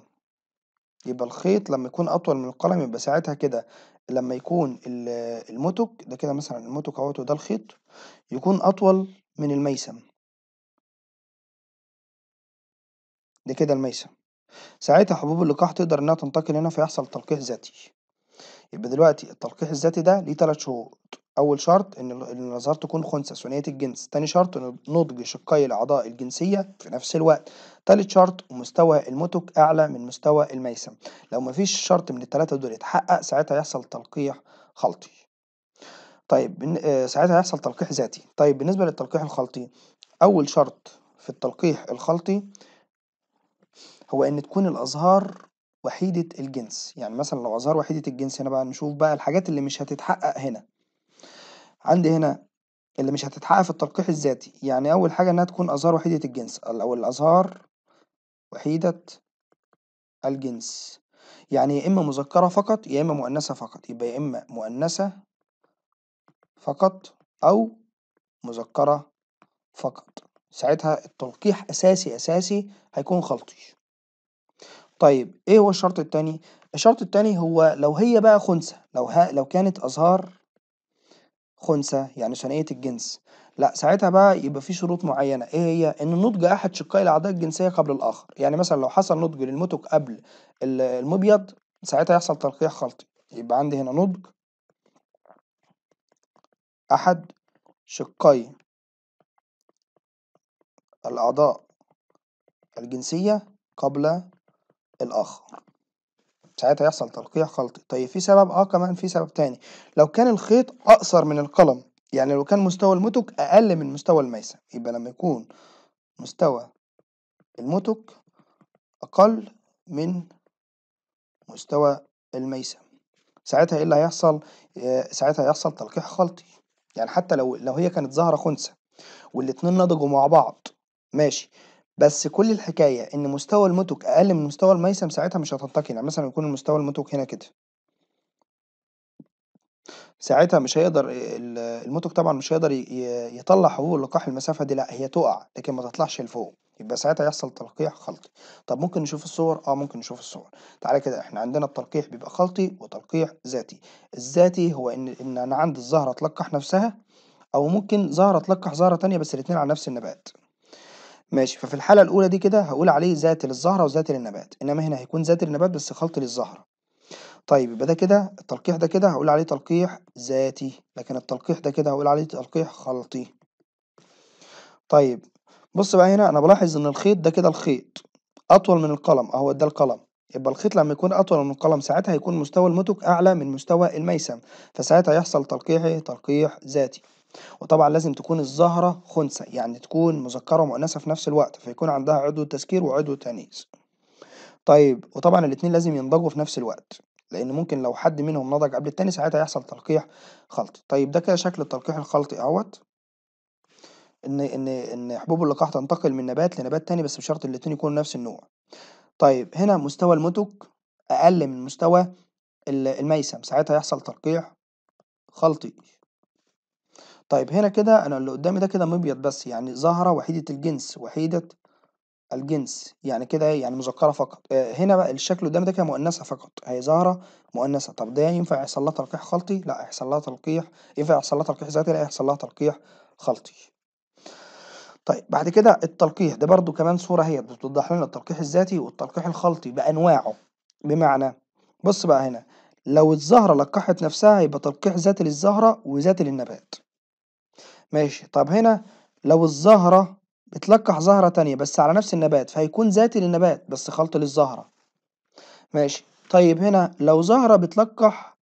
يبقى الخيط لما يكون اطول من القلم يبقى ساعتها كده لما يكون المتوك ده كده مثلا المتوك اهوت ده الخيط يكون اطول من الميسم ده كده الميسم ساعتها حبوب اللقاح تقدر إنها تنتقل هنا فيحصل تلقيح ذاتي. يبقى دلوقتي التلقيح الذاتي ده ليه تلات شروط، أول شرط إن الأزهار تكون خنثى ثنائية الجنس، تاني شرط نضج شقي الأعضاء الجنسية في نفس الوقت، تالت شرط مستوى المتك أعلى من مستوى الميسم، لو مفيش شرط من التلاتة دول اتحقق ساعتها هيحصل تلقيح خلطي. طيب آه، ساعتها هيحصل تلقيح ذاتي، طيب بالنسبة للتلقيح الخلطي أول شرط في التلقيح الخلطي هو إن تكون الأزهار وحيدة الجنس يعني مثلا لو أزهار وحيدة الجنس هنا بقى نشوف بقى الحاجات اللي مش هتتحقق هنا عندي هنا اللي مش هتتحقق في التلقيح الذاتي يعني أول حاجة إنها تكون أزهار وحيدة الجنس أو الأزهار وحيدة الجنس يعني يا إما مذكرة فقط يا إما مؤنثة فقط يبقى يا إما مؤنثة فقط أو مذكرة فقط ساعتها التلقيح أساسي أساسي هيكون خلطي طيب إيه هو الشرط التاني؟ الشرط التاني هو لو هي بقى خنثى لو ها لو كانت أزهار خنثى يعني ثنائية الجنس لا ساعتها بقى يبقى في شروط معينة إيه هي؟ إن نضج أحد شقي الأعضاء الجنسية قبل الآخر يعني مثلا لو حصل نضج للمتك قبل المبيض ساعتها يحصل تلقيح خلطي يبقى عندي هنا نضج أحد شقي الأعضاء الجنسية قبل الآخر ساعتها يحصل تلقيح خلطي طيب في سبب اه كمان في سبب تاني لو كان الخيط أقصر من القلم يعني لو كان مستوى المتك أقل من مستوى الميسم يبقى لما يكون مستوى المتك أقل من مستوى الميسم ساعتها ايه اللي هيحصل آه، ساعتها هيحصل تلقيح خلطي يعني حتى لو لو هي كانت زهره خنثى والاتنين نضجوا مع بعض ماشي بس كل الحكاية إن مستوى المتوك أقل من مستوى المَيسم ساعتها مش هتنتقي، يعني مثلًا يكون المستوى المتوك هنا كده. ساعتها مش هيقدر المتوك طبعًا مش هيقدر يطلّع حبوب اللقاح المسافة دي لأ، هي تُقع لكن ما تطلعش لفوق، يبقى ساعتها يحصل تلقيح خلطي. طب ممكن نشوف الصور؟ آه ممكن نشوف الصور. تعالى كده إحنا عندنا التلقيح بيبقى خلطي وتلقيح ذاتي. الذاتي هو إن إن أنا عندي الزهرة تلقّح نفسها أو ممكن زهرة تلقّح زهرة تانية بس الاتنين على نفس النبات. ماشي ففي الحالة الأولى دي كده هقول عليه ذاتي للزهرة وذاتي للنبات إنما هنا هيكون ذاتي للنبات بس خلطي للزهرة طيب يبقى ده كده التلقيح ده كده هقول عليه تلقيح ذاتي لكن التلقيح ده كده هقول عليه تلقيح خلطي طيب بص بقى هنا أنا بلاحظ إن الخيط ده كده الخيط أطول من القلم أهو ده القلم يبقى الخيط لما يكون أطول من القلم ساعتها هيكون مستوى المتك أعلى من مستوى الميسم فساعتها يحصل تلقيح تلقيح ذاتي وطبعا لازم تكون الزهرة خنثى يعني تكون مذكرة ومؤنثة في نفس الوقت فيكون عندها عضو تذكير وعضو تانيث طيب وطبعا الاتنين لازم ينضجوا في نفس الوقت لان ممكن لو حد منهم نضج قبل التاني ساعتها يحصل تلقيح خلطي طيب ده كده شكل التلقيح الخلطي اهوت ان ان ان حبوب اللقاح تنتقل من نبات لنبات تاني بس بشرط الاتنين يكونوا نفس النوع طيب هنا مستوى المتك اقل من مستوى الميسم ساعتها يحصل تلقيح خلطي طيب هنا كده انا اللي قدامي ده كده مبيض بس يعني زهرة وحيدة الجنس وحيدة الجنس يعني كده ايه يعني مذكرة فقط آه هنا بقى الشكل قدام ده كده مؤنثة فقط هي زهرة مؤنثة طب ده ينفع يحصل لها تلقيح خلطي لا يحصل لها تلقيح ينفع يحصل لها تلقيح ذاتي لا يحصل لها تلقيح خلطي طيب بعد كده التلقيح ده برضو كمان صورة هي بتوضح لنا التلقيح الذاتي والتلقيح الخلطي بأنواعه بمعنى بص بقى هنا لو الزهرة لقحت نفسها يبقى تلقيح ذاتي للزهرة وذاتي للنبات ماشي طب هنا لو الزهرة بتلقح زهرة تانية بس على نفس النبات فهيكون ذاتي للنبات بس خلط للزهرة ماشي طيب هنا لو زهرة بتلقح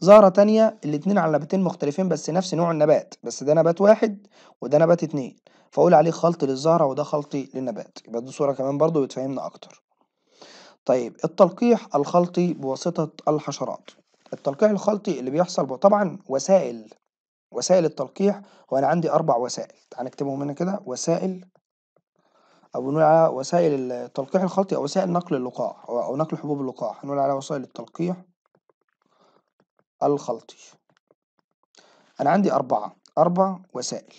زهرة تانية الاتنين على نباتين مختلفين بس نفس نوع النبات بس ده نبات واحد وده نبات اتنين فأقول عليه خلط للزهرة وده خلطي للنبات يبقى دي صورة كمان برضو بتفهمنا أكتر طيب التلقيح الخلطي بواسطة الحشرات التلقيح الخلطي اللي بيحصل طبعا وسائل وسائل التلقيح هو أنا عندي أربع وسائل تعال نكتبهم هنا كده وسائل أو بنقول على وسائل التلقيح الخلطي أو وسائل نقل اللقاح أو نقل حبوب اللقاح هنقول عليها وسائل التلقيح الخلطي أنا عندي أربعة أربع وسائل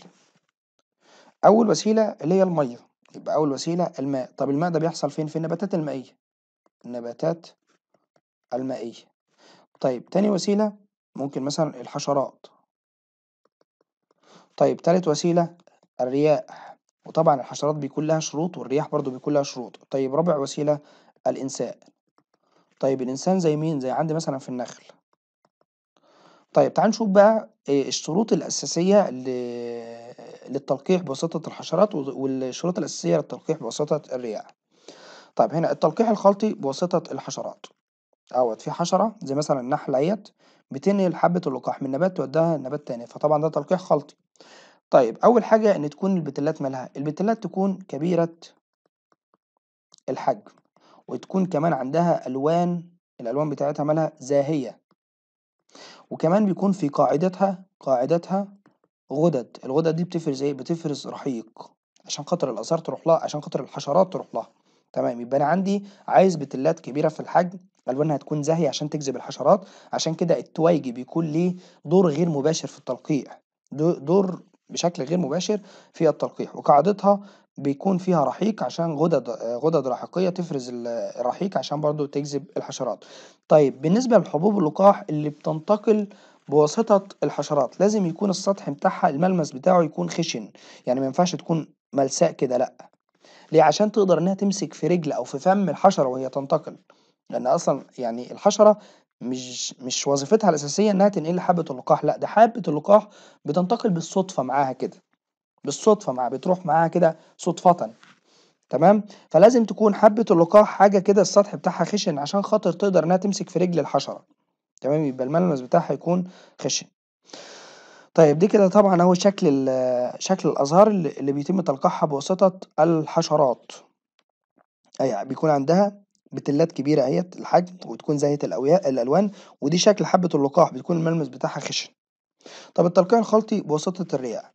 أول وسيلة اللي هي المية يبقى أول وسيلة الماء طب الماء ده بيحصل فين في النباتات المائية النباتات المائية طيب تاني وسيلة ممكن مثلا الحشرات طيب تالت وسيلة الرياح وطبعا الحشرات بيكون لها شروط والرياح برضو بيكون لها شروط طيب رابع وسيلة الإنسان طيب الإنسان زي مين زي عندي مثلا في النخل طيب تعال نشوف بقى آه، الشروط الأساسية للتلقيح بواسطة الحشرات والشروط الأساسية للتلقيح بواسطة الرياح طيب هنا التلقيح الخلطي بواسطة الحشرات اهوت في حشرة زي مثلا النحلة اهيت بتنقل حبة اللقاح من نبات توديها لنبات تاني فطبعا ده تلقيح خلطي طيب أول حاجة إن تكون البتلات مالها البتلات تكون كبيرة الحجم وتكون كمان عندها ألوان الألوان بتاعتها مالها زاهية وكمان بيكون في قاعدتها قاعدتها غدد الغدد دي بتفرز ايه بتفرز رحيق عشان خاطر الآثار تروح لها عشان خاطر الحشرات تروح لها تمام يبقى أنا عندي عايز بتلات كبيرة في الحجم ألوانها تكون زاهية عشان تجذب الحشرات عشان كده التويج بيكون ليه دور غير مباشر في التلقيح دور بشكل غير مباشر فيها التلقيح وقاعدتها بيكون فيها رحيق عشان غدد غدد رحيقيه تفرز الرحيق عشان برضو تجذب الحشرات طيب بالنسبه لحبوب اللقاح اللي بتنتقل بواسطه الحشرات لازم يكون السطح بتاعها الملمس بتاعه يكون خشن يعني ما ينفعش تكون ملساء كده لا ليه عشان تقدر انها تمسك في رجل او في فم الحشره وهي تنتقل لان اصلا يعني الحشره مش مش وظيفتها الأساسية إنها تنقل حبة اللقاح لأ ده حبة اللقاح بتنتقل بالصدفة معاها كده بالصدفة معاها بتروح معاها كده صدفةً تمام فلازم تكون حبة اللقاح حاجة كده السطح بتاعها خشن عشان خاطر تقدر إنها تمسك في رجل الحشرة تمام يبقى الملمس بتاعها يكون خشن طيب دي كده طبعا اهو شكل شكل الازهار اللي بيتم تلقاحها بواسطه الحشرات اي أيوة، بيكون عندها بتلات كبيره اهيت الحجم وتكون زاهيه الالوان ودي شكل حبه اللقاح بتكون الملمس بتاعها خشن طب التلقيح الخلطي بواسطه الرياء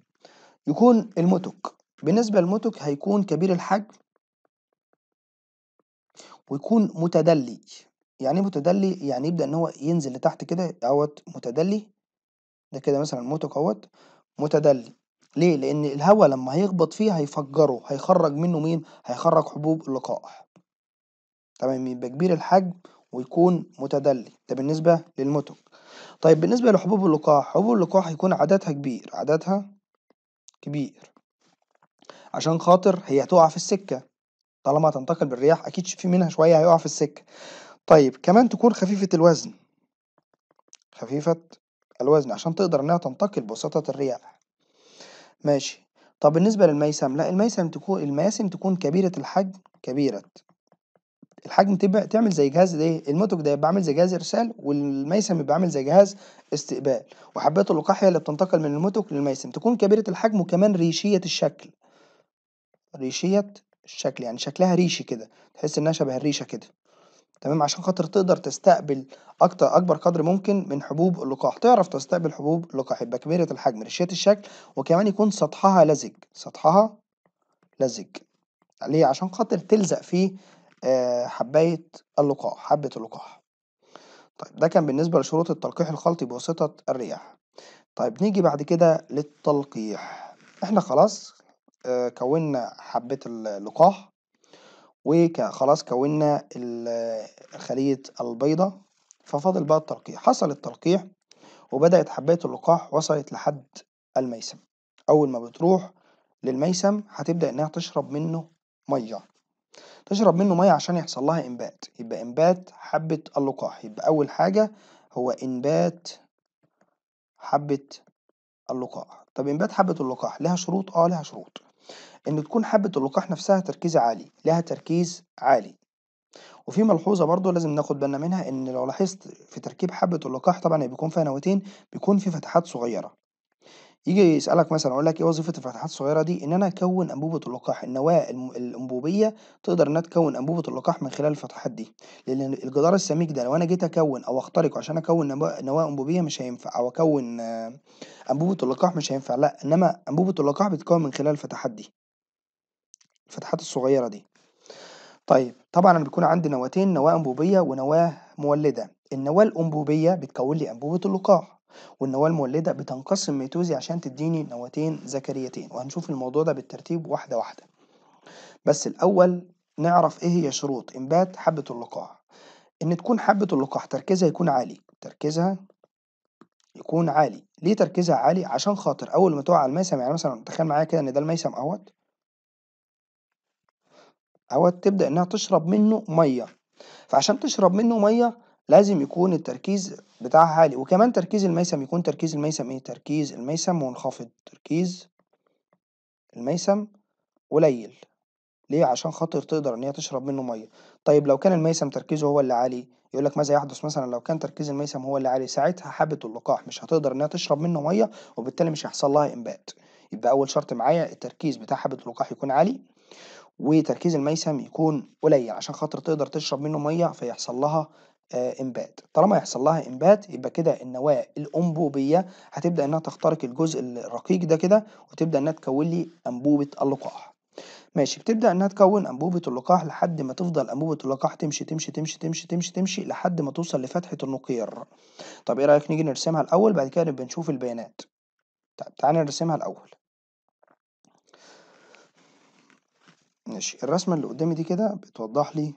يكون المتك بالنسبه للمتك هيكون كبير الحجم ويكون متدلي يعني ايه متدلي يعني يبدا ان هو ينزل لتحت كده اهوت متدلي ده كده مثلا المتك اهوت متدلي ليه لان الهواء لما هيخبط فيه هيفجره هيخرج منه مين هيخرج حبوب اللقاح تمام يبقى كبير الحجم ويكون متدلي ده بالنسبة للمتج طيب بالنسبة لحبوب اللقاح حبوب اللقاح يكون عددها كبير عددها كبير عشان خاطر هي هتقع في السكة طالما هتنتقل بالرياح أكيد في منها شوية هيقع في السكة طيب كمان تكون خفيفة الوزن خفيفة الوزن عشان تقدر إنها تنتقل بواسطة الرياح ماشي طب بالنسبة للميسم لا الميسم تكون المياسم تكون كبيرة الحجم كبيرة الحجم تبقى تعمل زي جهاز الايه المتج ده يبقى عامل زي جهاز ارسال والميسم يبقى عامل زي جهاز استقبال وحبات اللقاح هي اللي بتنتقل من المتج للميسم تكون كبيره الحجم وكمان ريشيه الشكل ريشيه الشكل يعني شكلها ريشي كده تحس انها شبه الريشه كده تمام عشان خاطر تقدر تستقبل اكتر اكبر قدر ممكن من حبوب اللقاح تعرف تستقبل حبوب اللقاح يبقى كبيره الحجم ريشيه الشكل وكمان يكون سطحها لزج سطحها لزج ليه عشان خاطر تلزق فيه آه، حباية اللقاح حبة اللقاح طيب ده كان بالنسبة لشروط التلقيح الخلطي بواسطة الرياح طيب نيجي بعد كده للتلقيح احنا خلاص آه، كونا حبة اللقاح وخلاص كونا خلية البيضة ففضل بقى التلقيح حصل التلقيح وبدأت حباية اللقاح وصلت لحد الميسم أول ما بتروح للميسم هتبدأ إنها تشرب منه مية تشرب منه ميه عشان يحصل لها انبات يبقى انبات حبة اللقاح يبقى اول حاجة هو انبات حبة اللقاح طب انبات حبة اللقاح لها شروط اه لها شروط ان تكون حبة اللقاح نفسها تركيزها عالي لها تركيز عالي وفي ملحوظه برضو لازم ناخد بالنا منها ان لو لاحظت في تركيب حبه اللقاح طبعا اللي بيكون فيها نواتين بيكون في فتحات صغيره يجي يسألك مثلًا أقول لك إيه وظيفة الفتحات الصغيرة دي؟ إن أنا أكوّن أنبوبة اللقاح، النواة الأنبوبية تقدر إنها تكوّن أنبوبة اللقاح من خلال الفتحات دي، لإن الجدار السميك ده لو أنا جيت أكوّن أو أخترقه عشان أكوّن نواة أنبوبية مش هينفع، أو أكوّن أنبوبة اللقاح مش هينفع، لأ إنما أنبوبة اللقاح بتكون من خلال الفتحات دي. الفتحات الصغيرة دي. طيب طبعًا أنا بيكون عندي نواتين نواة أنبوبية ونواة مولدة، النواة الأنبوبية بتكوّن لي أنبوبة اللقاح. والنواة المولدة بتنقسم ميتوزي عشان تديني نواتين ذكريتين وهنشوف الموضوع ده بالترتيب واحدة واحدة بس الأول نعرف إيه هي شروط إنبات حبة اللقاح إن تكون حبة اللقاح تركيزها يكون عالي تركيزها يكون عالي ليه تركيزها عالي عشان خاطر أول ما تقع على الميسم يعني مثلا تخيل معايا كده إن ده الميسم أهوت أهوت تبدأ إنها تشرب منه مية فعشان تشرب منه مية لازم يكون التركيز بتاعها عالي وكمان تركيز الميسم يكون تركيز الميسم ايه تركيز الميسم منخفض تركيز الميسم قليل ليه عشان خاطر تقدر ان هي تشرب منه ميه طيب لو كان الميسم تركيزه هو اللي عالي يقول لك ماذا يحدث مثلا لو كان تركيز الميسم هو اللي عالي ساعتها حبه اللقاح مش هتقدر ان هي تشرب منه ميه وبالتالي مش هيحصل لها انبات يبقى اول شرط معايا التركيز بتاع حبه اللقاح يكون عالي وتركيز الميسم يكون قليل عشان خاطر تقدر تشرب منه ميه فيحصل لها آه، انبات طالما يحصل لها انبات يبقى كده النواه الانبوبيه هتبدا انها تخترق الجزء الرقيق ده كده وتبدا انها تكون لي انبوبه اللقاح ماشي بتبدا انها تكون انبوبه اللقاح لحد ما تفضل انبوبه اللقاح تمشي تمشي تمشي تمشي تمشي تمشي لحد ما توصل لفتحه النقير طب ايه رايك نيجي نرسمها الاول بعد كده نبقى نشوف البيانات طب تعالى نرسمها الاول ماشي الرسمه اللي قدامي دي كده بتوضح لي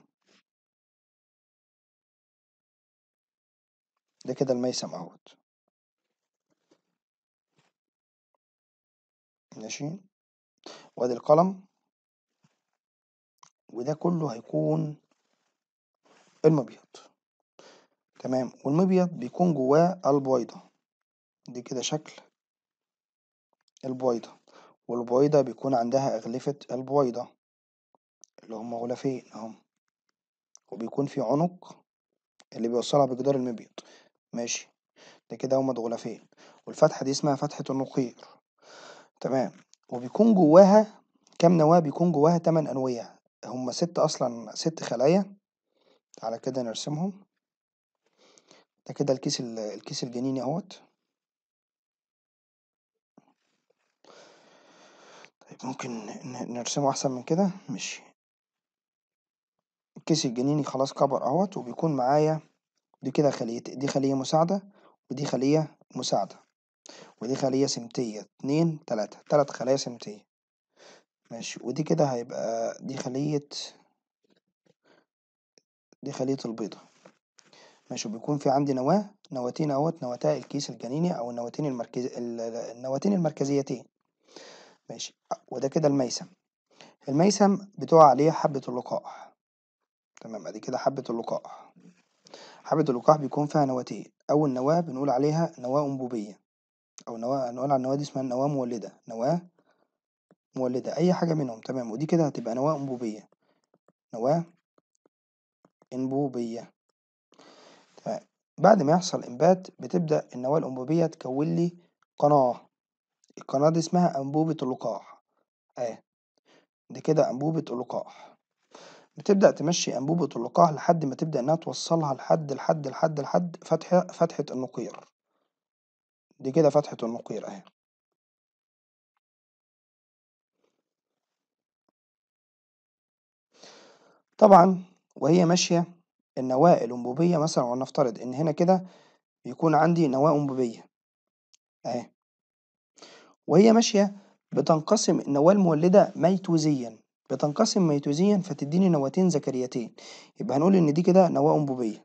ده كده الميسم اهوت ماشي وادي القلم وده كله هيكون المبيض تمام والمبيض بيكون جواه البويضة دي كده شكل البويضة والبويضة بيكون عندها أغلفة البويضة اللي هم غلافين أهم وبيكون في عنق اللي بيوصلها بجدار المبيض ماشي ده كده هما الغلافين والفتحة دي اسمها فتحة النقير تمام وبيكون جواها كام نواة بيكون جواها تمن أنوية هما ست أصلا ست خلايا تعالى كده نرسمهم ده كده الكيس الكيس الجنيني أهوت طيب ممكن نرسمه أحسن من كده ماشي الكيس الجنيني خلاص كبر أهوت وبيكون معايا دي كده خلية دي خلية مساعدة ودي خلية مساعدة ودي خلية سمتية اتنين تلاتة تلات خلايا سمتية ماشي ودي كده هيبقى دي خلية دي خلية البيضة ماشي وبيكون في عندي نواة نواتين اهوت نواتا الكيس الجنيني أو النواتين المركز النواتين المركزيتين ماشي وده كده الميسم الميسم بتقع عليه حبة اللقاح تمام أدي كده حبة اللقاح حبة اللقاح بيكون فيها نواتين أول نواة بنقول عليها نواة أنبوبية أو نواة نقول على النواة دي اسمها نواة مولدة نواة مولدة أي حاجة منهم تمام ودي كده هتبقى نواة أنبوبية نواة إنبوبية تمام بعد ما يحصل إنبات بتبدأ النواة الأنبوبية تكون لي قناة القناة دي اسمها أنبوبة اللقاح أه. دي كده أنبوبة اللقاح. بتبدأ تمشي أنبوبة اللقاح لحد ما تبدأ إنها توصلها لحد لحد لحد لحد فتحة فتحة النقير دي كده فتحة النقير أهي طبعا وهي ماشية النواة الأنبوبية مثلا ونفترض إن هنا كده يكون عندي نواة أنبوبية أهي وهي ماشية بتنقسم النواة المولدة ميتوزيا بتنقسم ميتوزيا فتديني نواتين ذكريتين يبقى هنقول إن دي كده نواة أنبوبية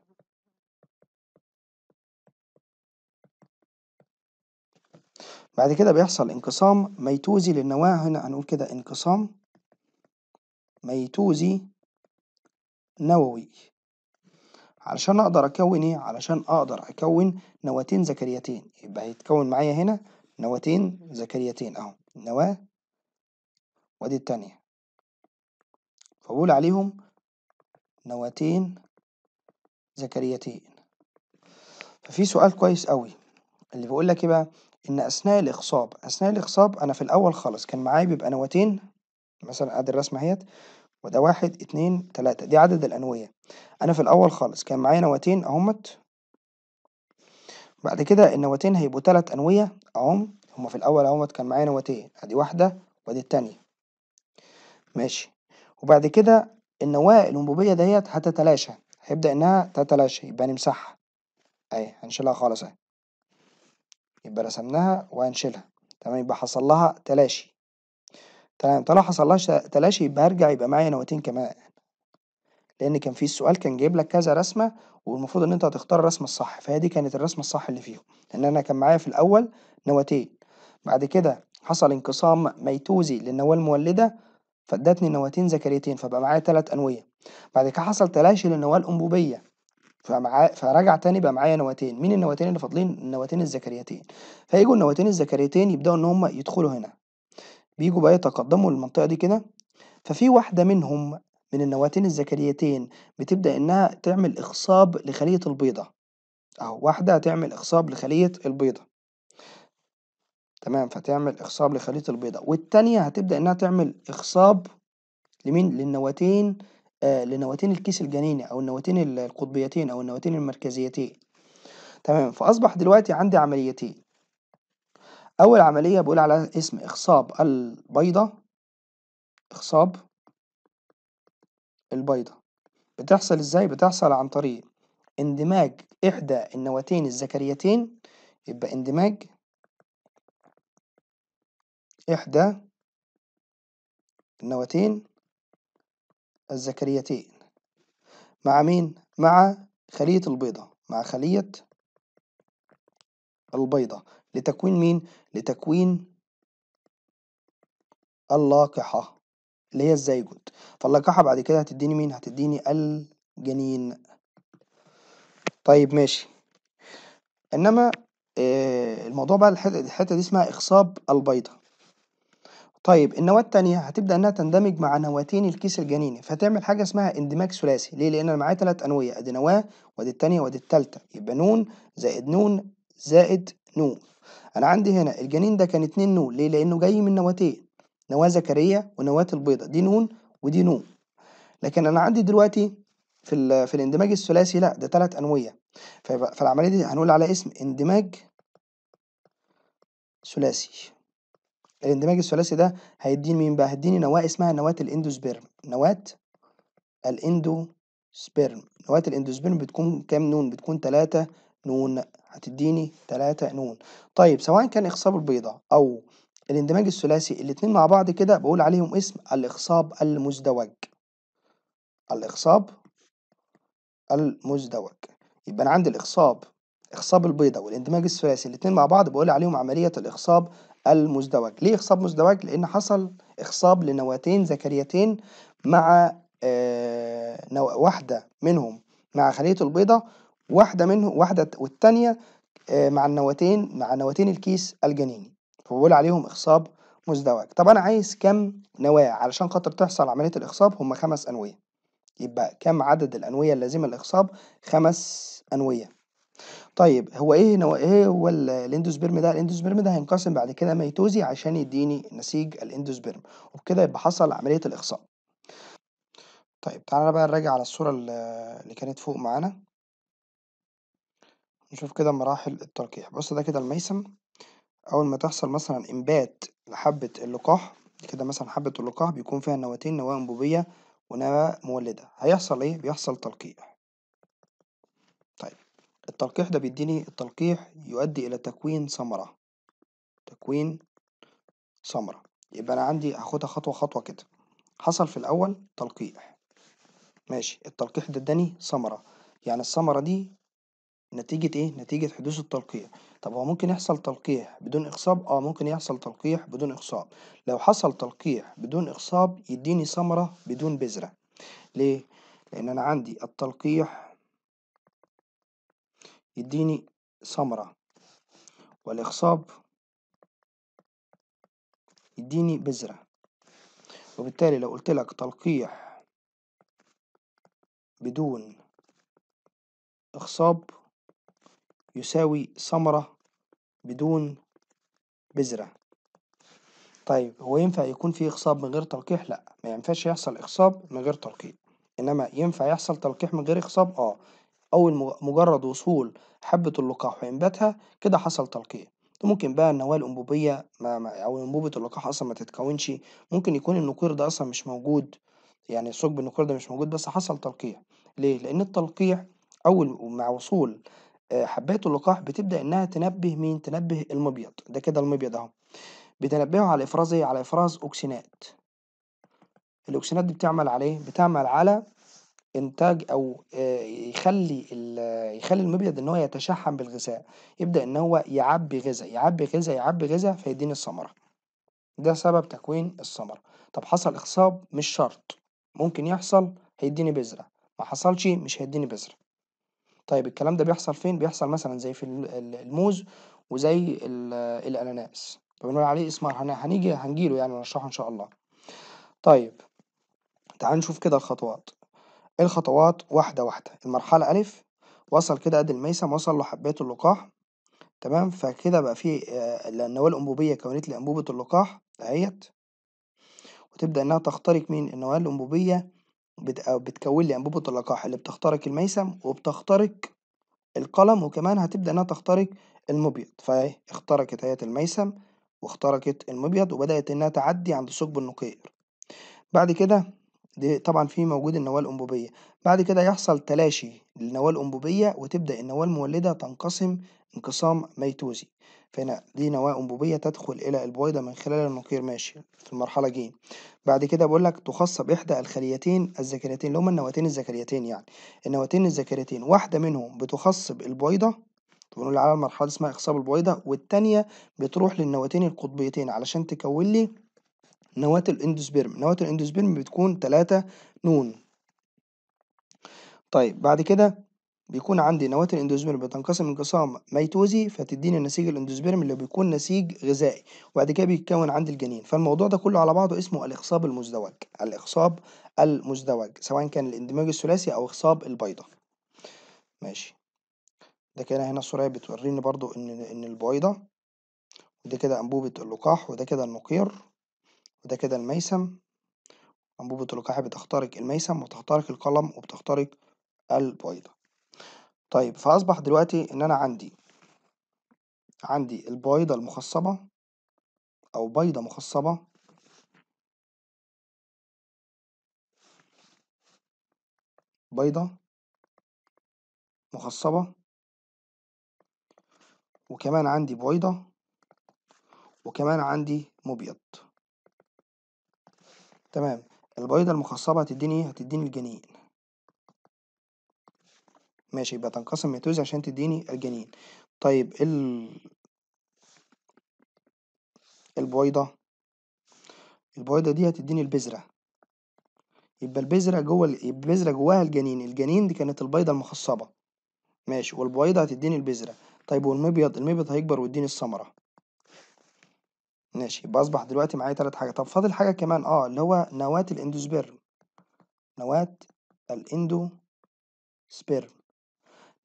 بعد كده بيحصل انقسام ميتوزي للنواة هنا هنقول كده انقسام ميتوزي نووي علشان اقدر اكون ايه علشان اقدر اكون نواتين ذكريتين يبقى هيتكون معايا هنا نواتين ذكريتين اهو نواة وادي التانية فبقول عليهم نواتين زكريتين ففي سؤال كويس قوي اللي بيقول لك ايه بقى ان اثناء الاخصاب اثناء الاخصاب انا في الاول خالص كان معايا بيبقى نواتين مثلا ادي الرسمه اهيت وده واحد اتنين تلاتة دي عدد الانويه انا في الاول خالص كان معايا نواتين اهمت بعد كده النواتين هيبقوا تلات انويه اهم هما في الاول اهمت كان معايا نواتين ادي واحده وادي التانيه ماشي وبعد كده النواة الأنبوبية ديت هتتلاشى هيبدأ إنها تتلاشى يبقى نمسحها أهي هنشيلها خالص أهي يبقى رسمناها وهنشيلها تمام يبقى حصل لها تلاشي تمام طالما حصل لها تلاشي يبقى هرجع يبقى معايا نواتين كمان لأن كان في السؤال كان جايب لك كذا رسمة والمفروض إن أنت هتختار الرسمة الصح فهي دي كانت الرسمة الصح اللي فيهم لأن أنا كان معايا في الأول نواتين بعد كده حصل انقسام ميتوزي للنواة المولدة فادتني نواتين ذكريتين فبقى معايا ثلاث انويه بعد كده حصل تلاشي للنواه الانبوبيه فرجع تاني بقى معايا نواتين مين النواتين اللي فاضلين النواتين الذكريتين فيجوا النواتين الذكريتين يبداوا ان هم يدخلوا هنا بيجوا بقى يتقدموا للمنطقه دي كده ففي واحده منهم من النواتين الذكريتين بتبدا انها تعمل اخصاب لخليه البيضه اهو واحده هتعمل اخصاب لخليه البيضه تمام فتعمل إخصاب لخليط البيضة والتانية هتبدأ إنها تعمل إخصاب لمين؟ للنواتين آه لنواتين الكيس الجنيني أو النواتين القطبيتين أو النواتين المركزيتين تمام فأصبح دلوقتي عندي عمليتين أول عملية بقول على اسم إخصاب البيضة إخصاب البيضة بتحصل إزاي؟ بتحصل عن طريق اندماج إحدى النواتين الذكريتين يبقى اندماج إحدى النواتين الذكريتين مع مين؟ مع خلية البيضة مع خلية البيضة لتكوين مين؟ لتكوين اللاقحة اللي هي الزيجوت فاللاقحة بعد كده هتديني مين؟ هتديني الجنين طيب ماشي إنما آه، الموضوع بقى الحتة دي اسمها إخصاب البيضة طيب النواه الثانيه هتبدا انها تندمج مع نواتين الكيس الجنيني فتعمل حاجه اسمها اندماج ثلاثي ليه لان انا معايا ثلاث انويه ادي نواه وادي الثانيه وادي الثالثه يبقى نون زائد نون زائد نون انا عندي هنا الجنين ده كان اتنين نون ليه لانه جاي من نواتين نواه زكريا ونواه البيضه دي نون ودي نون لكن انا عندي دلوقتي في في الاندماج الثلاثي لا ده ثلاث انويه فالعمليه دي هنقول على اسم اندماج ثلاثي الاندماج الثلاثي ده هيديني مين بقى هيديني نواه اسمها نواه الاندوسبيرم نواه الاندوسبيرم نواه الاندوسبيرم بتكون كام نون بتكون 3 نون هتديني 3 نون طيب سواء كان اخصاب البيضه او الاندماج الثلاثي الاتنين مع بعض كده بقول عليهم اسم الاخصاب المزدوج الاخصاب المزدوج يبقى انا عندي الاخصاب اخصاب البيضه والاندماج الثلاثي الاتنين مع بعض بقول عليهم عمليه الاخصاب المزدوج ليه إخصاب مزدوج لأن حصل إخصاب لنواتين زكريتين مع آه، واحدة منهم مع خلية البيضة واحدة منه واحدة والثانيه آه، مع النواتين مع نواتين الكيس الجنيني فبقول عليهم إخصاب مزدوج طب أنا عايز كم نواة علشان خاطر تحصل عملية الإخصاب هم خمس أنوية يبقى كم عدد الأنوية اللازمة للإخصاب خمس أنوية طيب هو ايه نوع ايه هو الاندوسبرم ده الاندوسبرم ده هينقسم بعد كده ميتوزي عشان يديني نسيج الاندوسبرم وبكده يبقى حصل عملية الإخصاء طيب تعالى بقى نراجع على الصورة اللي كانت فوق معانا نشوف كده مراحل التلقيح بص ده كده الميسم أول ما تحصل مثلا إنبات لحبة اللقاح كده مثلا حبة اللقاح بيكون فيها نواتين نواة أنبوبية ونواة مولدة هيحصل ايه بيحصل تلقيح التلقيح ده بيديني التلقيح يؤدي إلى تكوين ثمرة تكوين ثمرة يبقى أنا عندي هاخدها خطوة خطوة كده حصل في الأول تلقيح ماشي التلقيح ده اداني ثمرة يعني الثمرة دي نتيجة إيه؟ نتيجة حدوث التلقيح طب هو ممكن يحصل تلقيح بدون إخصاب؟ آه ممكن يحصل تلقيح بدون إخصاب لو حصل تلقيح بدون إخصاب يديني ثمرة بدون بذرة ليه؟ لأن أنا عندي التلقيح يديني سمرة والإخصاب يديني بذرة وبالتالي لو قلت لك تلقيح بدون إخصاب يساوي ثمرة بدون بذرة طيب هو ينفع يكون في إخصاب من غير تلقيح؟ لأ ما ينفعش يحصل إخصاب من غير تلقيح إنما ينفع يحصل تلقيح من غير إخصاب؟ آه أول مجرد وصول حبة اللقاح وإنباتها كده حصل تلقيح ممكن بقى النواة الأنبوبية ما ما أو أنبوبة اللقاح أصلا ما تتكونش ممكن يكون النقير ده أصلا مش موجود يعني ثقب النقير ده مش موجود بس حصل تلقيح ليه؟ لأن التلقيح أول مع وصول آه، حبات اللقاح بتبدأ إنها تنبه مين؟ تنبه المبيض ده كده المبيض أهو بتنبهه على إفراز إيه؟ على إفراز أوكسينات الأوكسينات دي بتعمل على إيه؟ بتعمل على إنتاج أو آه، يخلّي يخلّي المبيض إن هو يتشحّم بالغذاء، يبدأ إن هو يعبّي غذاء، يعبّي غذاء، يعبّي غذاء، فيديني الثمرة، ده سبب تكوين الثمرة، طب حصل إخصاب مش شرط، ممكن يحصل هيديني بذرة، ما حصلش مش هيديني بذرة، طيب الكلام ده بيحصل فين؟ بيحصل مثلًا زي في الموز وزي الأناناس، فبنقول عليه إثمار هنيجي هنجيله يعني ونشرحه إن شاء الله، طيب تعالى نشوف كده الخطوات. الخطوات واحدة واحدة المرحلة ألف وصل كده قد الميسم وصل له حباية اللقاح تمام فكده بقى فيه النواة الأنبوبية كونت لي أنبوبة اللقاح أهيت وتبدأ إنها تخترق مين النواة الأنبوبية بت- آه، بتكون لي أنبوبة اللقاح اللي بتخترق الميسم وبتخترق القلم وكمان هتبدأ إنها تخترق المبيض فأهي اخترقت هيت الميسم واخترقت المبيض وبدأت إنها تعدي عند ثقب النقير بعد كده دي طبعا في موجود النواة الأنبوبية بعد كده يحصل تلاشي للنواة الأنبوبية وتبدأ النواة المولدة تنقسم انقسام ميتوزي فهنا دي نواة أنبوبية تدخل إلى البويضة من خلال النقير ماشي في المرحلة ج بعد كده بقول لك تخص بإحدى الخليتين الذكريتين اللي هما النواتين الذكريتين يعني النواتين الذكريتين واحدة منهم بتخصب البويضة بنقول على المرحلة اسمها إخصاب البويضة والتانية بتروح للنواتين القطبيتين علشان تكون لي نواة الاندوسبرم نواة الاندوسبرم بتكون تلاتة نون طيب بعد كده بيكون عندي نواة الاندوسبرم بتنقسم انقسام ميتوزي فتديني نسيج الاندوسبرم اللي بيكون نسيج غذائي وبعد كده بيتكون عندي الجنين فالموضوع ده كله على بعضه اسمه الاخصاب المزدوج الاخصاب المزدوج سواء كان الاندماج الثلاثي او اخصاب البيضة ماشي ده كده هنا الصورة بتوريني برضو ان ان البويضة وده كده انبوبة اللقاح وده كده المقير وده كده الميسم أنبوبة اللقاح بتخترق الميسم وتخترق القلم وبتخترق البيضة طيب فأصبح دلوقتي إن أنا عندي عندي البيضة المخصبة أو بيضة مخصبة بيضة مخصبة وكمان عندي بويضة وكمان عندي مبيض تمام البيضة المخصبة هتديني إيه؟ هتديني الجنين ماشي يبقى تنقسم لتوز عشان تديني الجنين طيب ال البويضة البويضة دي هتديني البذرة يبقى البذرة جوه البذرة جواها الجنين الجنين دي كانت البيضة المخصبة ماشي والبويضة هتديني البذرة طيب والمبيض المبيض هيكبر ويديني الثمرة ماشي، باصبح دلوقتي معايا تلات حاجات، طب فاضل حاجة كمان آه، اللي هو نواة الإندوسبيرم، نواة الإندوسبيرم،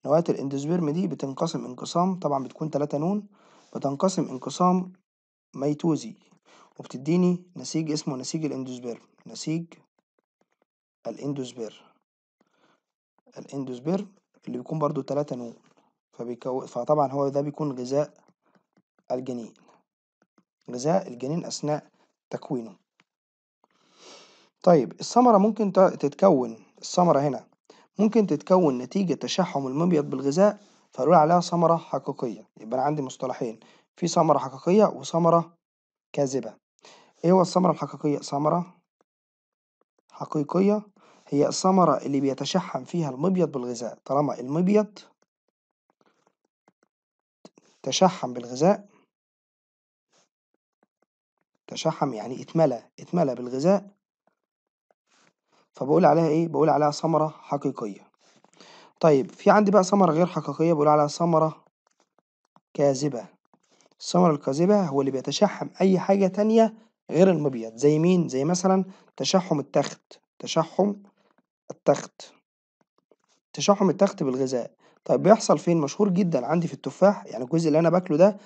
نواة الإندوسبيرم دي بتنقسم انقسام طبعًا بتكون تلاتة نون بتنقسم انقسام ميتوزي وبتديني نسيج اسمه نسيج الإندوسبيرم، نسيج الإندوسبيرم، الإندوسبيرم اللي بيكون برضه تلاتة نون فبيكو فطبعًا هو ده بيكون غذاء الجنين. غذاء الجنين أثناء تكوينه. طيب الثمرة ممكن تتكون الثمرة هنا ممكن تتكون نتيجة تشحم المبيض بالغذاء فنقول عليها ثمرة حقيقية يبقى أنا عندي مصطلحين في ثمرة حقيقية وثمرة كاذبة، إيه هو الثمرة الحقيقية؟ ثمرة حقيقية هي الثمرة اللي بيتشحم فيها المبيض بالغذاء طالما المبيض تشحم بالغذاء تشحم يعني اتملى اتملى بالغذاء فبقول عليها ايه بقول عليها ثمرة حقيقية طيب في عندي بقى ثمرة غير حقيقية بقول عليها ثمرة كاذبة الثمرة الكاذبة هو اللي بيتشحم أي حاجة تانية غير المبيض زي مين زي مثلا تشحم التخت تشحم التخت تشحم التخت بالغذاء طيب بيحصل فين؟ مشهور جدًا عندي في التفاح، يعني الجزء اللي أنا باكله ده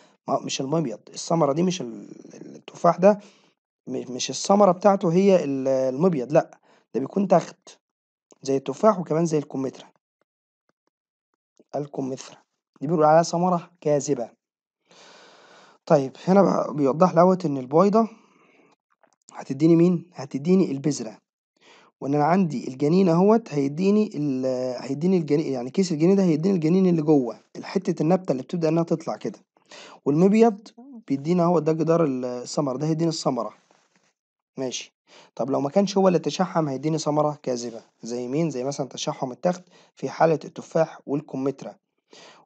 مش المبيض، الثمرة دي مش ال التفاح ده مش الثمرة بتاعته هي ال المبيض لأ، ده بيكون تخْت زي التفاح وكمان زي الكُمثرى. الكُمثرى دي بيقولوا عليها ثمرة كاذبة. طيب هنا بيوضّح لوت إن البويضة هتدّيني مين؟ هتدّيني البذرة. وإن أنا عندي الجنين اهوت هيدّيني ال هيدّيني الجنين يعني كيس الجنين ده هيدّيني الجنين اللي جوّه، حتّة النبتة اللي بتبدأ إنها تطلع كده، والمبيض بيدّينا أهوّة ده جدار الثمر ده هيدّيني الثمرة، ماشي، طب لو مكانش هو اللي تشحّم هيدّيني ثمرة كاذبة، زي مين؟ زي مثلًا تشحُّم التخت في حالة التفاح والكمثرى،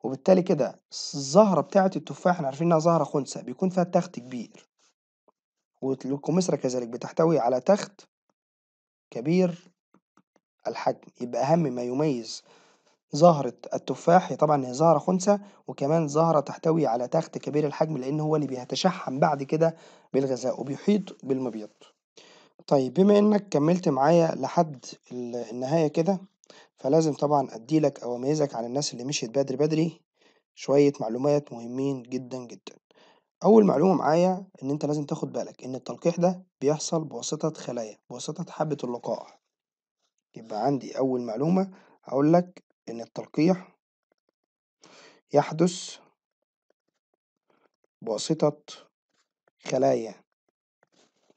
وبالتالي كده الزهرة بتاعة التفاح إحنا عارفين إنها زهرة خنثى بيكون فيها التخت كبير، والكمثرى كذلك بتحتوي على تخت كبير الحجم يبقى أهم ما يميز زهرة التفاح هي طبعًا هي زهرة خنثى وكمان زهرة تحتوي على تخت كبير الحجم لأن هو اللي بيتشحم بعد كده بالغذاء وبيحيط بالمبيض. طيب بما إنك كملت معايا لحد النهاية كده فلازم طبعًا أديلك أو أميزك عن الناس اللي مشيت بدري بدري شوية معلومات مهمين جدًا جدًا. أول معلومة معايا إن أنت لازم تاخد بالك إن التلقيح ده بيحصل بواسطة خلايا بواسطة حبة اللقاح، يبقى عندي أول معلومة هقولك إن التلقيح يحدث بواسطة خلايا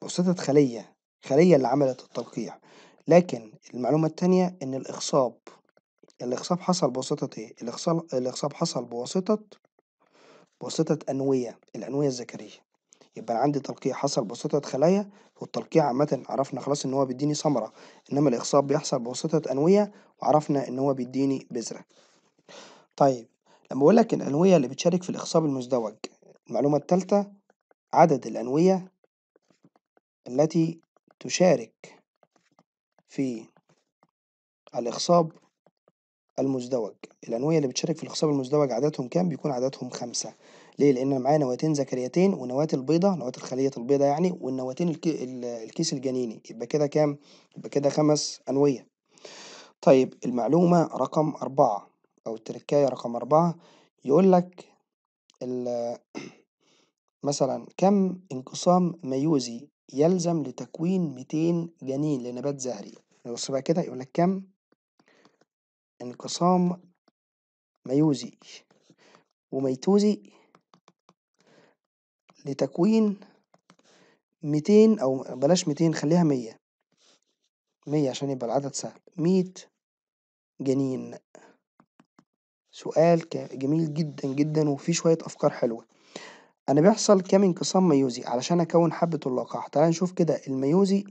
بواسطة خلية خلية اللي عملت التلقيح، لكن المعلومة التانية إن الإخصاب الإخصاب حصل بواسطة إيه؟ الإخصال- الإخصاب حصل بواسطة بواسطة أنوية الأنوية الذكرية يبقى أنا عندي تلقيح حصل بواسطة خلايا والتلقيح عامة عرفنا خلاص إن هو بيديني ثمرة إنما الإخصاب بيحصل بواسطة أنوية وعرفنا إن هو بيديني بذرة. طيب لما لك الأنوية اللي بتشارك في الإخصاب المزدوج المعلومة التالتة عدد الأنوية التي تشارك في الإخصاب المزدوج، الأنوية اللي بتشارك في الإخصاب المزدوج عددهم كام؟ بيكون عددهم خمسة. ليه؟ لأن معايا نواتين زكريتين ونواة البيضة، نواة الخلية البيضة يعني، والنواتين الكيس الجنيني، يبقى كده كام؟ يبقى كده خمس أنوية. طيب المعلومة رقم أربعة أو التركاية رقم أربعة يقول لك مثلا كم انقسام ميوزي يلزم لتكوين 200 جنين لنبات زهري؟ بص بقى كده يقول لك كم انقسام ميوزي وميتوزي لتكوين ميتين أو بلاش ميتين خليها مية مية عشان يبقى العدد سهل مية جنين سؤال جميل جدا جدا وفيه شوية أفكار حلوة أنا بيحصل كام انقسام ميوزي علشان أكون حبة اللقاح تعالى نشوف كده الميوزي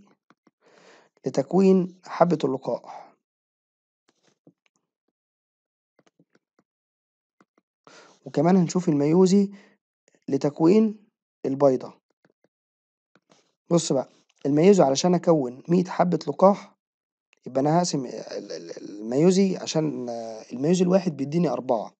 لتكوين حبة اللقاح وكمان هنشوف الميوزي لتكوين البيضة بص بقى الميوزي علشان اكون مية حبة لقاح يبقى انا هقسم الميوزي عشان الميوزي الواحد بيديني أربعة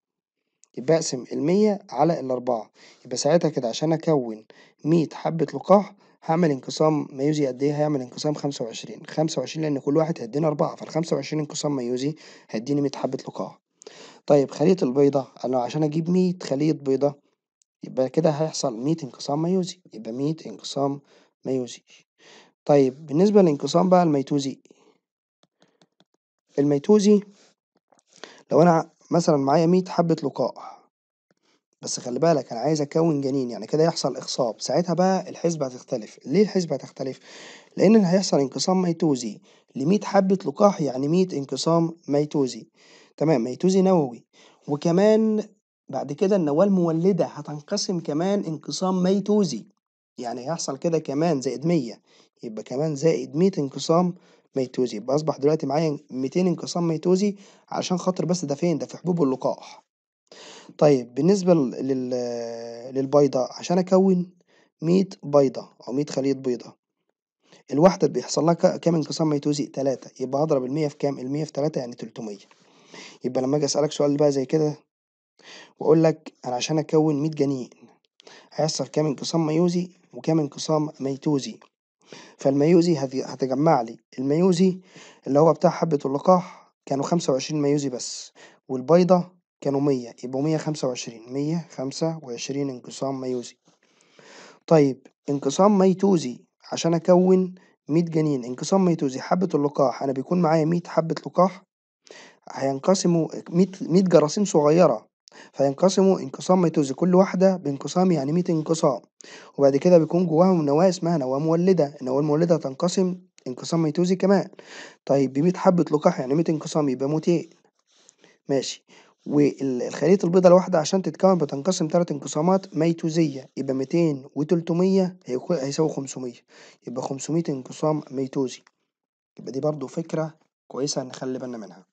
يبقى اقسم المية على الأربعة يبقى ساعتها كده عشان أكون مية حبة لقاح هعمل انقسام ميوزي قد إيه؟ هيعمل انقسام خمسة وعشرين، خمسة وعشرين لأن كل واحد هيديني أربعة فالخمسة وعشرين انقسام ميوزي هيديني مية حبة لقاح، طيب خلية البيضة أنا عشان أجيب مية خلية بيضة يبقى كده هيحصل ميت انقسام ميوزي يبقى ميت انقسام ميوزي طيب بالنسبة للانقسام بقى الميتوزي الميتوزي لو انا مثلا معايا ميت حبة لقاح بس خلي بالك انا عايز اكون جنين يعني كده يحصل اخصاب ساعتها بقى الحسبة هتختلف ليه الحسبة هتختلف لان هيحصل انقسام ميتوزي لمية حبة لقاح يعني مية انقسام ميتوزي تمام ميتوزي نووي وكمان بعد كده النواة المولدة هتنقسم كمان انقسام ميتوزي يعني هيحصل كده كمان زائد مية يبقى كمان زائد مية انقسام ميتوزي يبقى أصبح دلوقتي معايا ميتين انقسام ميتوزي علشان خاطر بس ده فين ده في حبوب اللقاح طيب بالنسبة لل للبيضة عشان أكون مية بيضة أو مية خلية بيضة الواحدة بيحصل لها كام انقسام ميتوزي؟ تلاتة يبقى هضرب المية في كام؟ المية في تلاتة يعني تلتمية يبقى لما أجي أسألك سؤال بقى زي كده وأقول لك أنا عشان أكون مية جنين هيحصل كام انقسام ميوزي وكام انقسام ميتوزي، فالميوزي هت- هتجمع لي الميوزي اللي هو بتاع حبة اللقاح كانوا خمسة وعشرين ميوزي بس والبيضة كانوا مية يبقوا مية خمسة وعشرين مية خمسة وعشرين انقسام ميوزي، طيب انقسام ميتوزي عشان أكون مية جنين انقسام ميتوزي حبة اللقاح أنا بيكون معايا مية حبة لقاح هينقسموا مية مية جراثيم صغيرة فينقسموا انقسام ميتوزي كل واحدة بانقسام يعني ميت انقسام وبعد كده بيكون جواهم نواة اسمها نواة مولدة النواة المولدة هتنقسم انقسام ميتوزي كمان طيب بميت حبة لقاح يعني ميت انقسام يبقى 200 ماشي والخلية البيضة الواحدة عشان تتكون بتنقسم تلات انقسامات ميتوزية يبقى ميتين وتلتمية هيساوي خمسمية يبقى خمسمية انقسام ميتوزي يبقى دي برضو فكرة كويسة نخلي بالنا منها